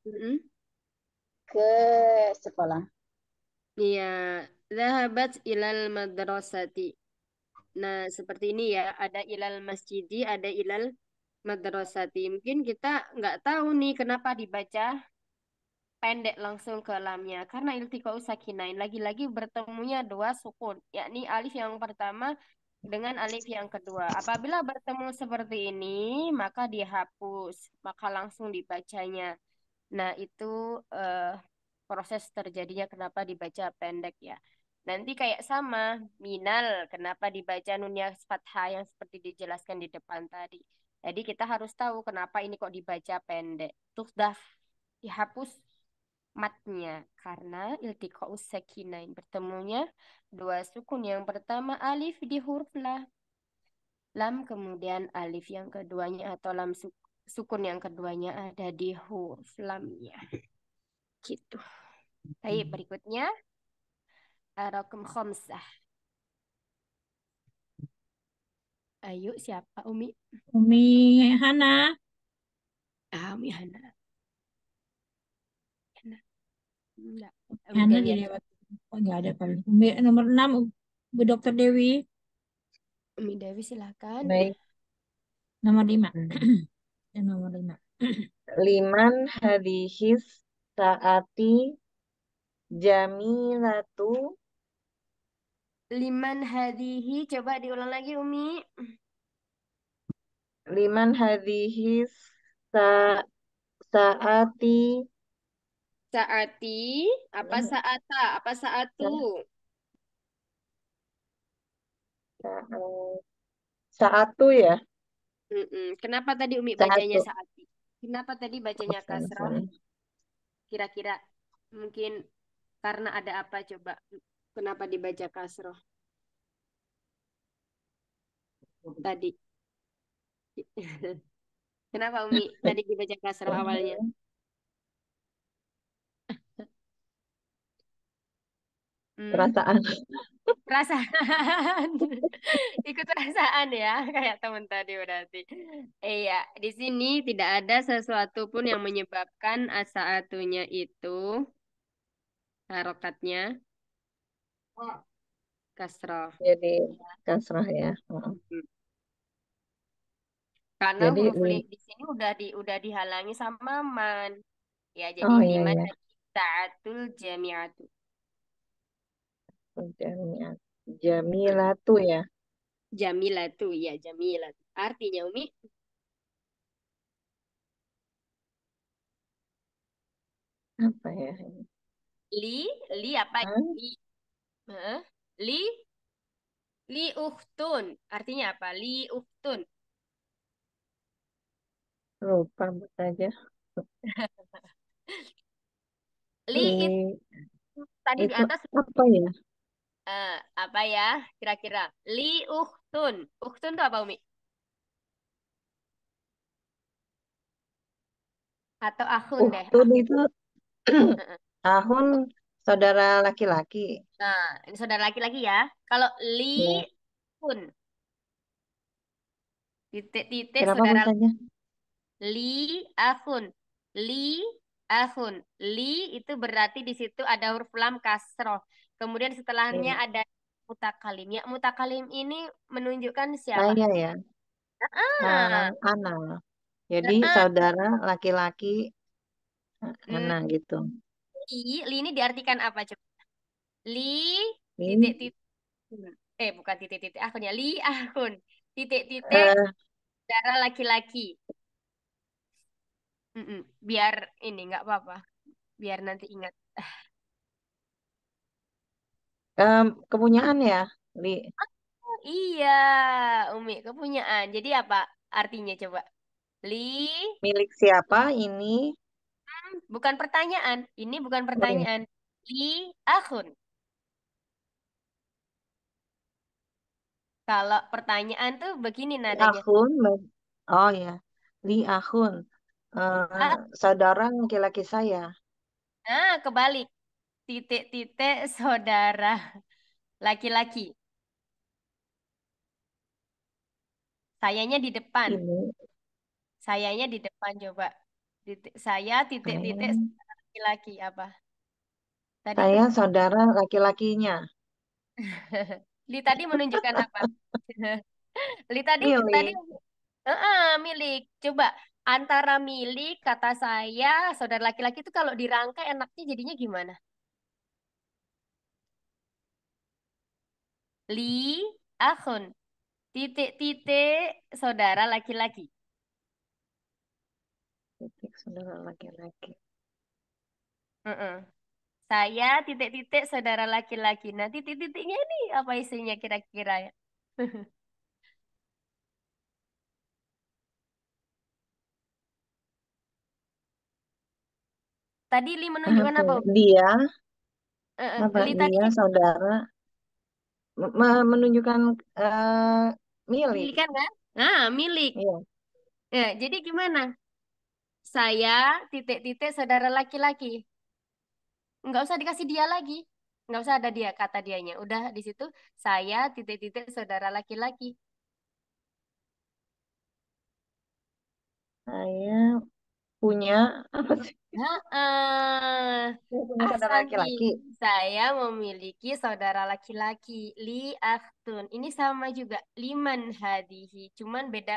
hmm? ke sekolah iya zahabat ilal madrasati nah seperti ini ya ada ilal masjidi ada ilal madrasati mungkin kita nggak tahu nih kenapa dibaca pendek langsung ke lamnya karena iltiko sakinain lagi-lagi bertemunya dua sukun yakni alif yang pertama dengan alif yang kedua. Apabila bertemu seperti ini, maka dihapus, maka langsung dibacanya. Nah, itu uh, proses terjadinya kenapa dibaca pendek ya. Nanti kayak sama, minal, kenapa dibaca nunnya fathah yang seperti dijelaskan di depan tadi. Jadi kita harus tahu kenapa ini kok dibaca pendek. tuh dah dihapus, matnya karena iltiqa sakinain bertemunya dua sukun yang pertama alif di huruf la lam kemudian alif yang keduanya atau lam su sukun yang keduanya ada di huruf lamnya gitu baik hmm. berikutnya rokum khomsah ayo siapa Umi Umi Hana ah, Umi Hana Enggak. Hana dilewat. Oh, enggak ada paling. Nomor 6 Bu Dokter Dewi. Umi Dewi silahkan. Baik. Nomor 5. Hmm. Dan nomor 5. Liman hadhis saati jamilatu Liman hadhihi coba diulang lagi Umi. Liman hadhis sa saati Saati, apa hmm. saata, apa saatu? Saatu ya. Kenapa tadi Umi bacanya saati? Kenapa tadi bacanya kasrah? Kira-kira mungkin karena ada apa coba? Kenapa dibaca kasro Tadi. Kenapa Umi tadi dibaca kasro awalnya? Perasaan. Perasaan. Ikut perasaan ya, kayak teman tadi berarti. Iya, e, di sini tidak ada sesuatu pun yang menyebabkan atunya itu harokatnya kasroh. Jadi kasroh ya. hmm. Karena jadi, huruf di sini udah di udah dihalangi sama man. Ya, jadi oh, iya, iman iya. saatul jamiatu. Jamiat. Jamilatu ya. Jamilatu, ya Jamilatu. Artinya Umi? Apa ya? Li, li apa? Hah? Li, huh? li, li uhtun. Artinya apa? Li uhtun. Lupa aja. li, li tadi itu di atas apa ya? Uh, apa ya kira-kira li uhtun uhtun itu apa umi atau ahun deh uhtun itu ahun saudara laki-laki nah ini saudara laki-laki ya kalau li hun iya. titik-titik saudara li ahun li ahun li itu berarti di situ ada huruf lam kasroh Kemudian setelahnya hmm. ada mutakalim. Ya, mutakalim ini menunjukkan siapa? Saya ya. Ah. Ana. Jadi ah. saudara laki-laki hmm. Ana hmm. gitu. Li, li ini diartikan apa coba? Li, li. titik titik. Eh bukan titik titik akunnya. Li akun. Titik titik uh. saudara laki-laki. Mm -mm. Biar ini nggak apa-apa. Biar nanti ingat um, kepunyaan ya, Li. Oh, iya, Umi, kepunyaan. Jadi apa artinya coba? Li, Milik siapa ini? Hmm, bukan pertanyaan. Ini bukan Oh, pertanyaan. Li Akun. Kalau pertanyaan tuh begini nadanya. Akun. Oh ya, Li Akun. Uh, eh, Ah, saudara laki-laki saya. nah, kebalik titik-titik saudara laki-laki. Sayanya di depan. Sayanya di depan coba. Titik, saya titik-titik saudara laki-laki apa? Tadi saya titik. saudara laki-lakinya. Li tadi menunjukkan apa? Li tadi milik. tadi uh -uh, milik. Coba antara milik kata saya saudara laki-laki itu kalau dirangkai enaknya jadinya gimana? li akun Titik-titik saudara laki-laki. Titik saudara laki-laki. Mm -mm. Saya titik-titik saudara laki-laki. Nah, titik-titiknya ini apa isinya kira-kira ya? Tadi Li menunjukkan apa? Dia. Uh, uh, apa? Li tadi... saudara menunjukkan uh, milik. Milik kan? Nah, milik. Iya. Ya, jadi gimana? Saya titik-titik saudara laki-laki. Enggak usah dikasih dia lagi. Enggak usah ada dia kata dianya. Udah di situ saya titik-titik saudara laki-laki. Saya punya apa sih? Uh, punya saudara laki-laki. Saya memiliki saudara laki-laki, li Akhtun, Ini sama juga liman hadihi, cuman beda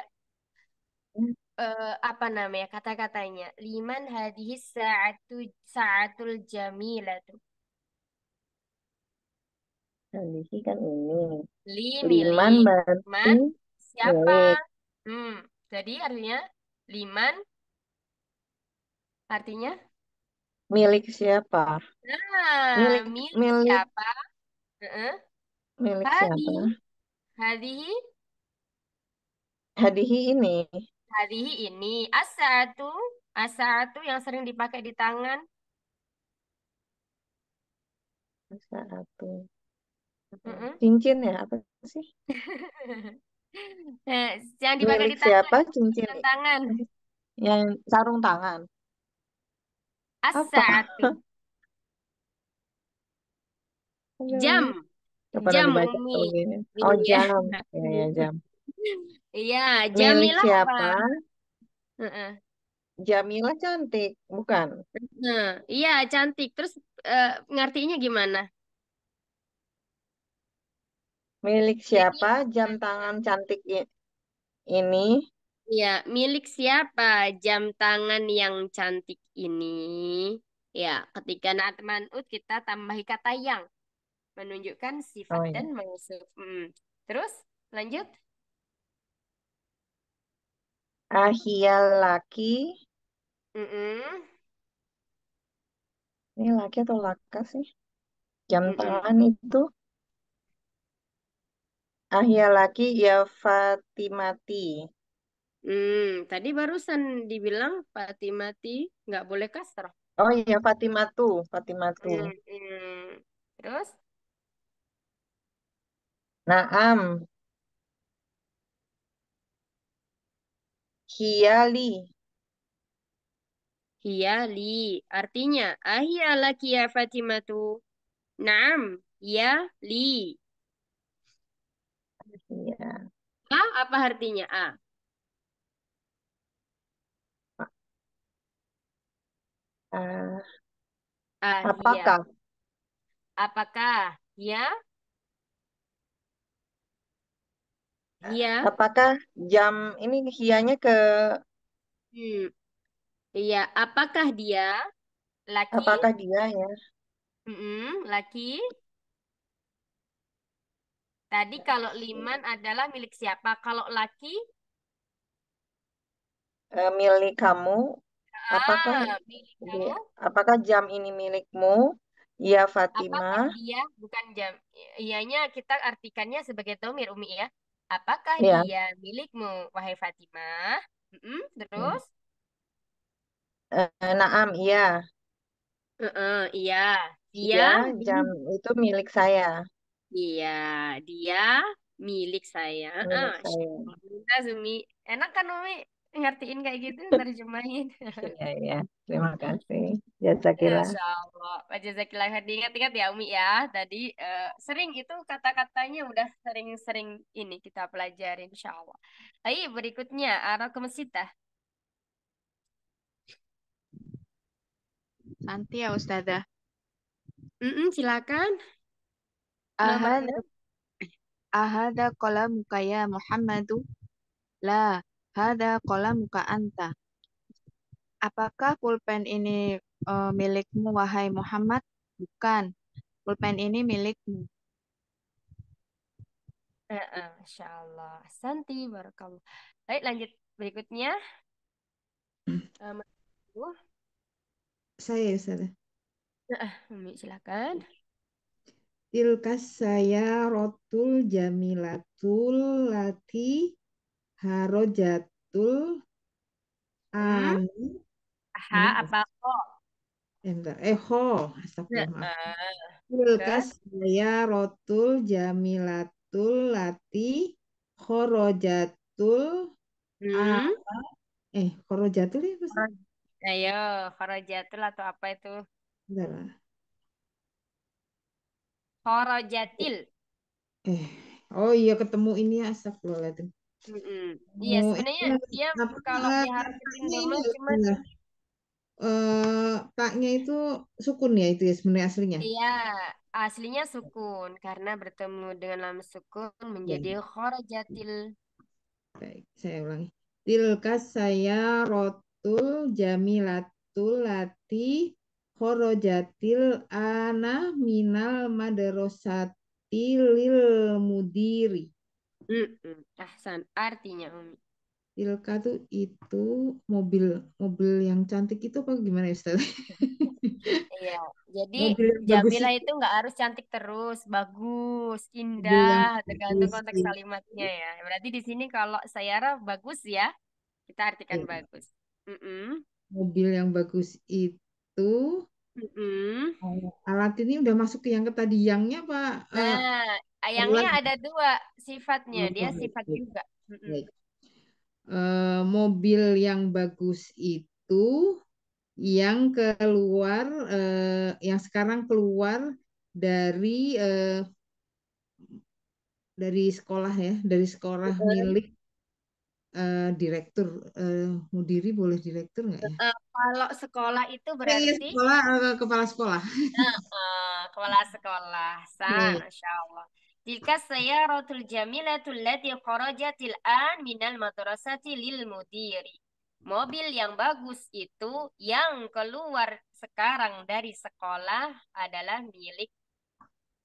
hmm. uh, apa namanya kata-katanya. Liman hadihi saatu saatul tuh. Hadihi kan ini. Li liman berarti siapa? Hmm, jadi artinya liman Artinya? Milik siapa? Nah, milik milik milik siapa? -uh. Milik Hadi. siapa? Hadihi. Hadihi ini. Hadihi ini. Asatu. Asatu yang sering dipakai di tangan. Asatu. Ya? Cincin ya apa sih? Eh, yang dipakai milik di tangan. siapa cincin? Tangan. Eh, yang sarung tangan. Apa? As-sa'atu. Jam. Jam dibaca Umi. Oh, iya, iya. jam. iya ya, jam. Iya, Jamilah siapa? Heeh. Jamila cantik, bukan? Nah, iya cantik. Terus eh, ngertinya gimana? Milik siapa jam tangan cantik ini? Ya, milik siapa jam tangan yang cantik ini? Ya, ketika naat man'ut kita tambahi kata yang menunjukkan sifat oh, iya. dan mausuf. Hmm. Terus lanjut. Ahial laki. Mm -mm. Ini laki atau laka sih? Jam mm -mm. tangan itu. Ahial laki ya Fatimati. Hmm, tadi barusan dibilang Fatimati nggak boleh kasar. Oh iya, Fatimatu, Fatimatu. Hmm, hmm. Terus? Naam. Hiali. Hiali. Artinya, ahya laki ya Fatimatu. Naam, ya li. Ya. A, apa artinya A? Uh, apakah? Ya. Apakah? Ya? ya Apakah jam ini hianya ke? Hmm. Iya, apakah dia laki? Apakah dia ya? Mm -mm, laki. Tadi kalau liman adalah milik siapa? Kalau laki? Uh, milik kamu. Apakah ah, iya, Apakah jam ini milikmu? Ya Fatima? Apakah bukan jam? Ianya kita artikannya sebagai tomir Umi ya. Apakah ya. dia milikmu wahai Fatima? Mm -mm, terus? Uh, naam, iya. Uh -uh, iya. Dia ya, jam itu milik saya. Iya, dia milik saya. Milik uh, saya. Enak kan Umi? ngertiin kayak gitu terjemahin iya iya terima kasih jazakillah ya, ya, Insya Allah Pak jazakillah diingat-ingat ya Umi ya tadi uh, sering itu kata-katanya udah sering-sering ini kita pelajarin. Insya Allah Ayo berikutnya arah ke mesita Santi ya Ustadzah. mm -mm, silakan Ahada Ahada kolam kaya Muhammadu lah. Hada muka anta. Apakah pulpen ini uh, milikmu, wahai Muhammad? Bukan. Pulpen ini milikmu. Uh, uh, Allah. Santi, barakallah. Baik, lanjut berikutnya. uh, Saya, Ustazah. Uh, Umi, silakan. Tilkas saya rotul jamilatul lati harojatul hmm? an ha apa ho Entar. Eh, ho. Eh, Astagfirullah. saya rotul jamilatul lati khorojatul hmm. eh khorojatul ya apa Ayo, khorojatul atau apa itu? Entar lah. Eh, oh iya ketemu ini ya astagfirullahaladzim. Iya, oh, sebenarnya dia kalau pihak dulu ya? eh, taknya itu sukun ya itu ya sebenarnya aslinya. Iya, aslinya sukun karena bertemu dengan lam sukun menjadi ya. khorajatil. Baik, saya ulangi. Tilka saya rotul jamilatul lati khorojatil ana minal madrasati lil mudiri. Ahsan, artinya Umi. Tilka tuh itu mobil mobil yang cantik itu apa gimana ya Ustaz? Iya, jadi Jamila itu nggak harus cantik terus, bagus, indah, tergantung konteks kalimatnya ya. Berarti di sini kalau Sayara bagus ya, kita artikan ya. bagus. Mm-mm. Mobil yang bagus itu Mm-mm. Eh, alat ini udah masuk ke yang tadi yangnya Pak. Eh, nah, Ayangnya ada dua sifatnya, hmm, dia hmm, sifat hmm. juga. Baik. Uh, mobil yang bagus itu yang keluar, uh, yang sekarang keluar dari uh, dari sekolah ya, dari sekolah milik uh, direktur uh, mudiri boleh direktur nggak ya? Uh, kalau sekolah itu iya, iya, berarti sekolah uh, kepala sekolah. Uh, uh, kepala sekolah, sah, yeah. Allah. Tilka sayaratul jamilatul lati kharajatil an minal madrasati lil mudiri. Mobil yang bagus itu yang keluar sekarang dari sekolah adalah milik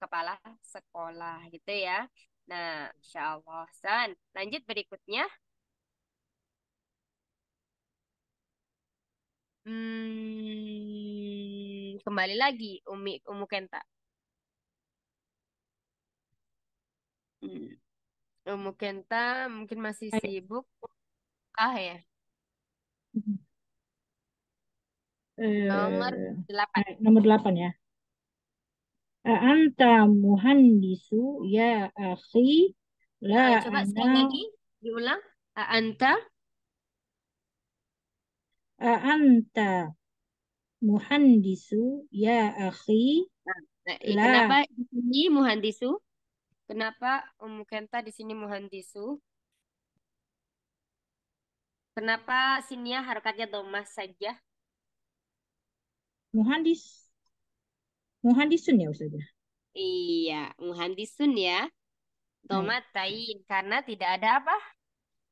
kepala sekolah gitu ya. Nah, insyaallah San, lanjut berikutnya. Hmm, kembali lagi Umi Umu Kenta. Hmm. Mungkin ta mungkin masih sibuk ah ya. Mm-hmm. Nomor eh, delapan. nomor delapan ya. Anta muhandisu ya akhi la eh, coba ana sekali lagi diulang. anta anta muhandisu ya akhi Nah, eh, kenapa di sini muhandisu? Kenapa Umu Kenta di sini muhandisu? Kenapa sinia harakatnya domah saja? Muhandis. Muhandisun ya Ustazah? Iya, muhandisun ya. Iya. tain karena tidak ada apa?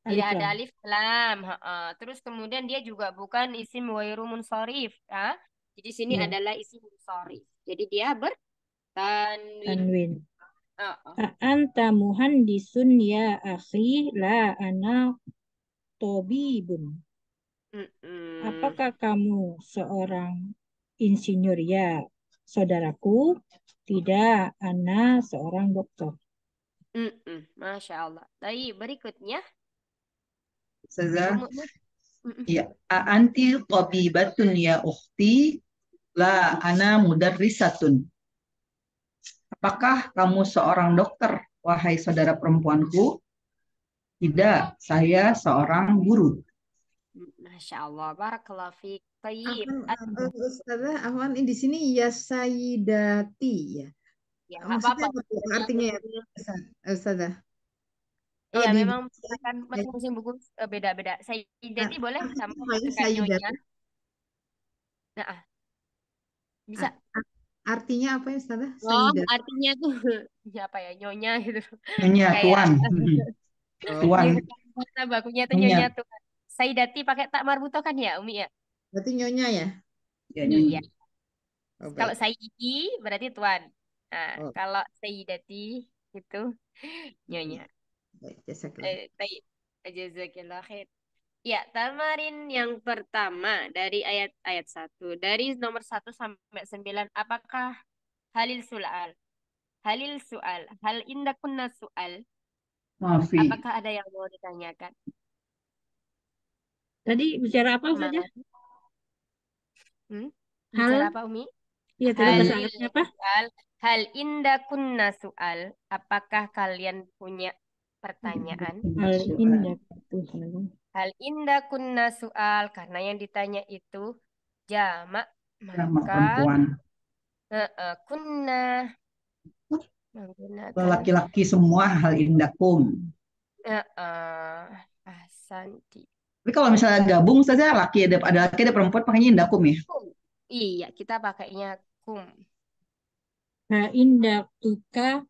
Ah, tidak alif ada alif lam. Ha -ha. Terus kemudian dia juga bukan isim wairu munsorif. Ha? Jadi sini hmm. adalah isim munsorif. Jadi dia bertanwin. Tanwin. Anta muhandisun ya akhi la ana tobibun. Mm-mm. Apakah kamu seorang insinyur ya saudaraku? Tidak, ana seorang dokter. Masya Allah. Tapi berikutnya. Saza. Ya, anti tabibatun ya ukhti la ana mudarrisatun. Apakah kamu seorang dokter, wahai saudara perempuanku? Tidak, saya seorang guru. Masya Allah, barakallahu fiik. Tayyib. Eh, Ustazah, Ahwan, di sini ya sayidati ya. Ya, Maksudnya apa -apa. artinya ya, Ustazah? Iya, oh, memang kan masing-masing buku eh, beda-beda. Sayidati ah, nah, boleh sama Sayidati. Nah, bisa. Artinya apa ya Ustazah? Oh, artinya tuh ya apa ya nyonya gitu. Nyonya hmm. tuan. tuan. Kata bakunya tuh nyonya, tuan tuan. Saidati pakai tak marbuto kan ya Umi ya? Berarti nyonya ya? Ya nyonya. Iya. Oh, baik. kalau Saidi berarti tuan. Nah, oh. kalau Saidati itu nyonya. Baik, jazakallah. Eh, baik, jazakallah khair. Ya, tamarin yang pertama dari ayat ayat 1. Dari nomor 1 sampai 9, apakah halil sual? Halil sual, hal indakunna sual? Maafi. Apakah ada yang mau ditanyakan? Tadi bicara apa saja? Hmm? Hal? Bicara apa Umi? Iya, tadi hal apa? Sual. Hal indakunna sual? Apakah kalian punya pertanyaan? Hal indakunna Hal indah kunna soal karena yang ditanya itu jamak maka uh, kunna laki-laki semua hal indakum. Uh, Asanti. Tapi kalau misalnya gabung saja laki ada ada laki ada perempuan pakainya indakum ya. Iya, kita pakainya kum. Hal indak tuka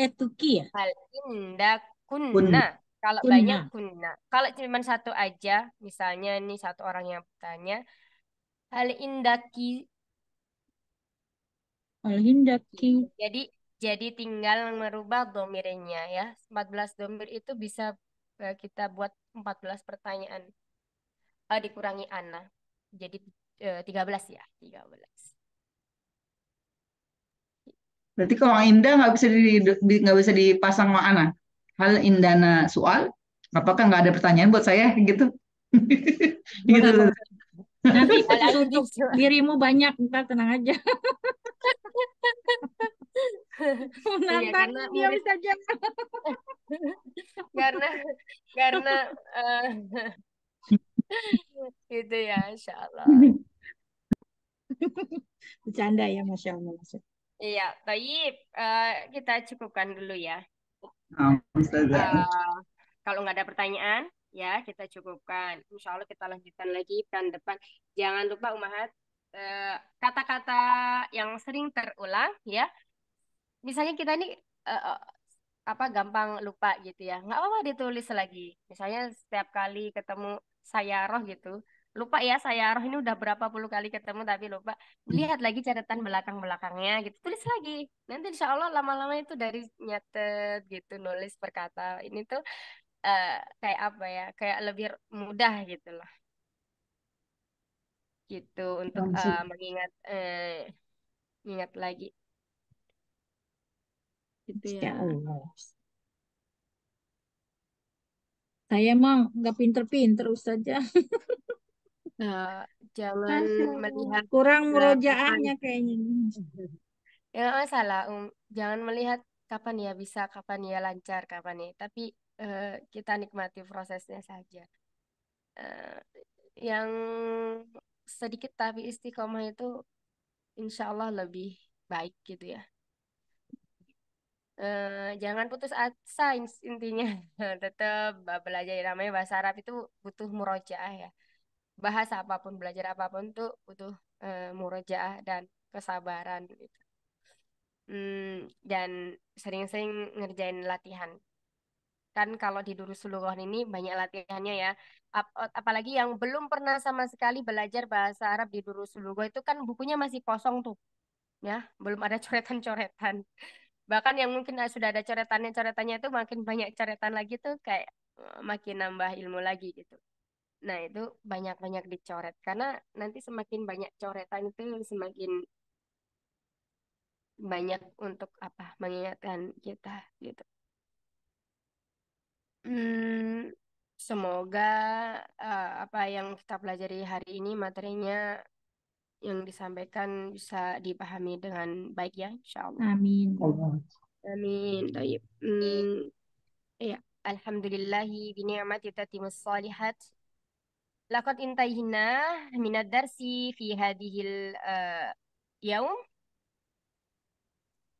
etuki eh, ya. Hal indak kunna. Kalau banyak guna. Ya? Nah, kalau cuma satu aja, misalnya nih satu orang yang bertanya, hal indaki hal indaki. Jadi jadi tinggal merubah domirnya ya. 14 domir itu bisa e, kita buat 14 pertanyaan. Uh, dikurangi ana. Jadi uh, e, 13 ya, 13. Berarti kalau Indah nggak bisa di nggak bisa dipasang sama Ana hal indana soal apakah nggak ada pertanyaan buat saya gitu gitu nanti kalau dirimu banyak ntar tenang aja iya, menantang ya, dia bisa jangan karena karena uh, gitu ya insya Allah bercanda ya masya Allah iya baik uh, eh, kita cukupkan dulu ya uh, kalau nggak ada pertanyaan ya kita cukupkan. Insya Allah kita lanjutkan lagi pekan depan. Jangan lupa umahat eh, kata-kata uh, yang sering terulang ya. Misalnya kita ini uh, apa gampang lupa gitu ya. Nggak apa-apa ditulis lagi. Misalnya setiap kali ketemu saya roh gitu, lupa ya saya roh ini udah berapa puluh kali ketemu tapi lupa lihat lagi catatan belakang belakangnya gitu tulis lagi nanti insya Allah lama-lama itu dari nyatet gitu nulis perkata ini tuh uh, kayak apa ya kayak lebih mudah gitu loh gitu untuk uh, mengingat uh, ingat lagi gitu ya saya emang nggak pinter-pinter ustazah Nah, jangan melihat kurang merojaannya kayaknya. Ya masalah, um, jangan melihat kapan ya bisa, kapan ya lancar, kapan ya. Tapi uh, kita nikmati prosesnya saja. Uh, yang sedikit tapi istiqomah itu insya Allah lebih baik gitu ya. Uh, jangan putus asa intinya tetap belajar namanya bahasa Arab itu butuh murojaah ya bahasa apapun belajar apapun tuh butuh e, murojaah dan kesabaran gitu hmm, dan sering-sering ngerjain latihan kan kalau di Durus Sulugoh ini banyak latihannya ya Ap apalagi yang belum pernah sama sekali belajar bahasa Arab di Durus Sulugoh itu kan bukunya masih kosong tuh ya belum ada coretan-coretan bahkan yang mungkin sudah ada coretannya coretannya itu makin banyak coretan lagi tuh kayak eh, makin nambah ilmu lagi gitu Nah, itu banyak-banyak dicoret karena nanti semakin banyak coretan itu semakin banyak untuk apa mengingatkan kita gitu. Hmm, semoga uh, apa yang kita pelajari hari ini materinya yang disampaikan bisa dipahami dengan baik ya, insyaallah. Amin. Amin. Baik. Hmm, ya, alhamdulillahi bi ni'mati tatimus salihat Laqad intayhina minad darsi fi hadhil uh, yaum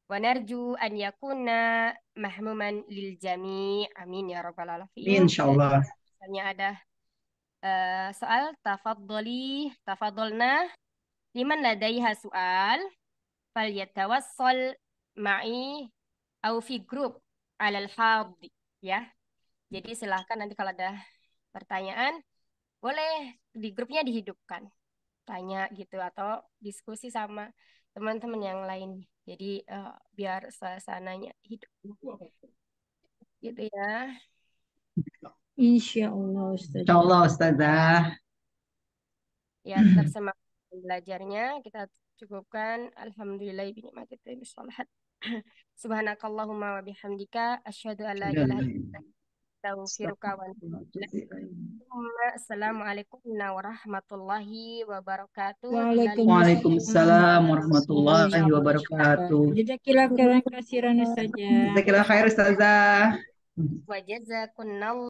wa narju an yakuna mahmuman lil jami amin ya rabbal alamin insyaallah misalnya ada uh, soal tafaddali tafaddalna liman ladaiha soal. fal yatawassal ma'i au fi grup alal hadhi ya jadi silahkan nanti kalau ada pertanyaan boleh di grupnya dihidupkan tanya gitu atau diskusi sama teman-teman yang lain jadi uh, biar suasananya hidup gitu ya Insya Allah Ustazah. Insya Allah Ustazah. Ya tetap belajarnya kita cukupkan alhamdulillah bin ni'matit Subhanakallahumma wa bihamdika asyhadu an la ilaha illa taufiru kawan. Assalamualaikum warahmatullahi wabarakatuh. Waalaikumsalam warahmatullahi wabarakatuh. Jazakillah khairan kasiran saja. Jazakillah khair Ustazah. Wa jazakunallah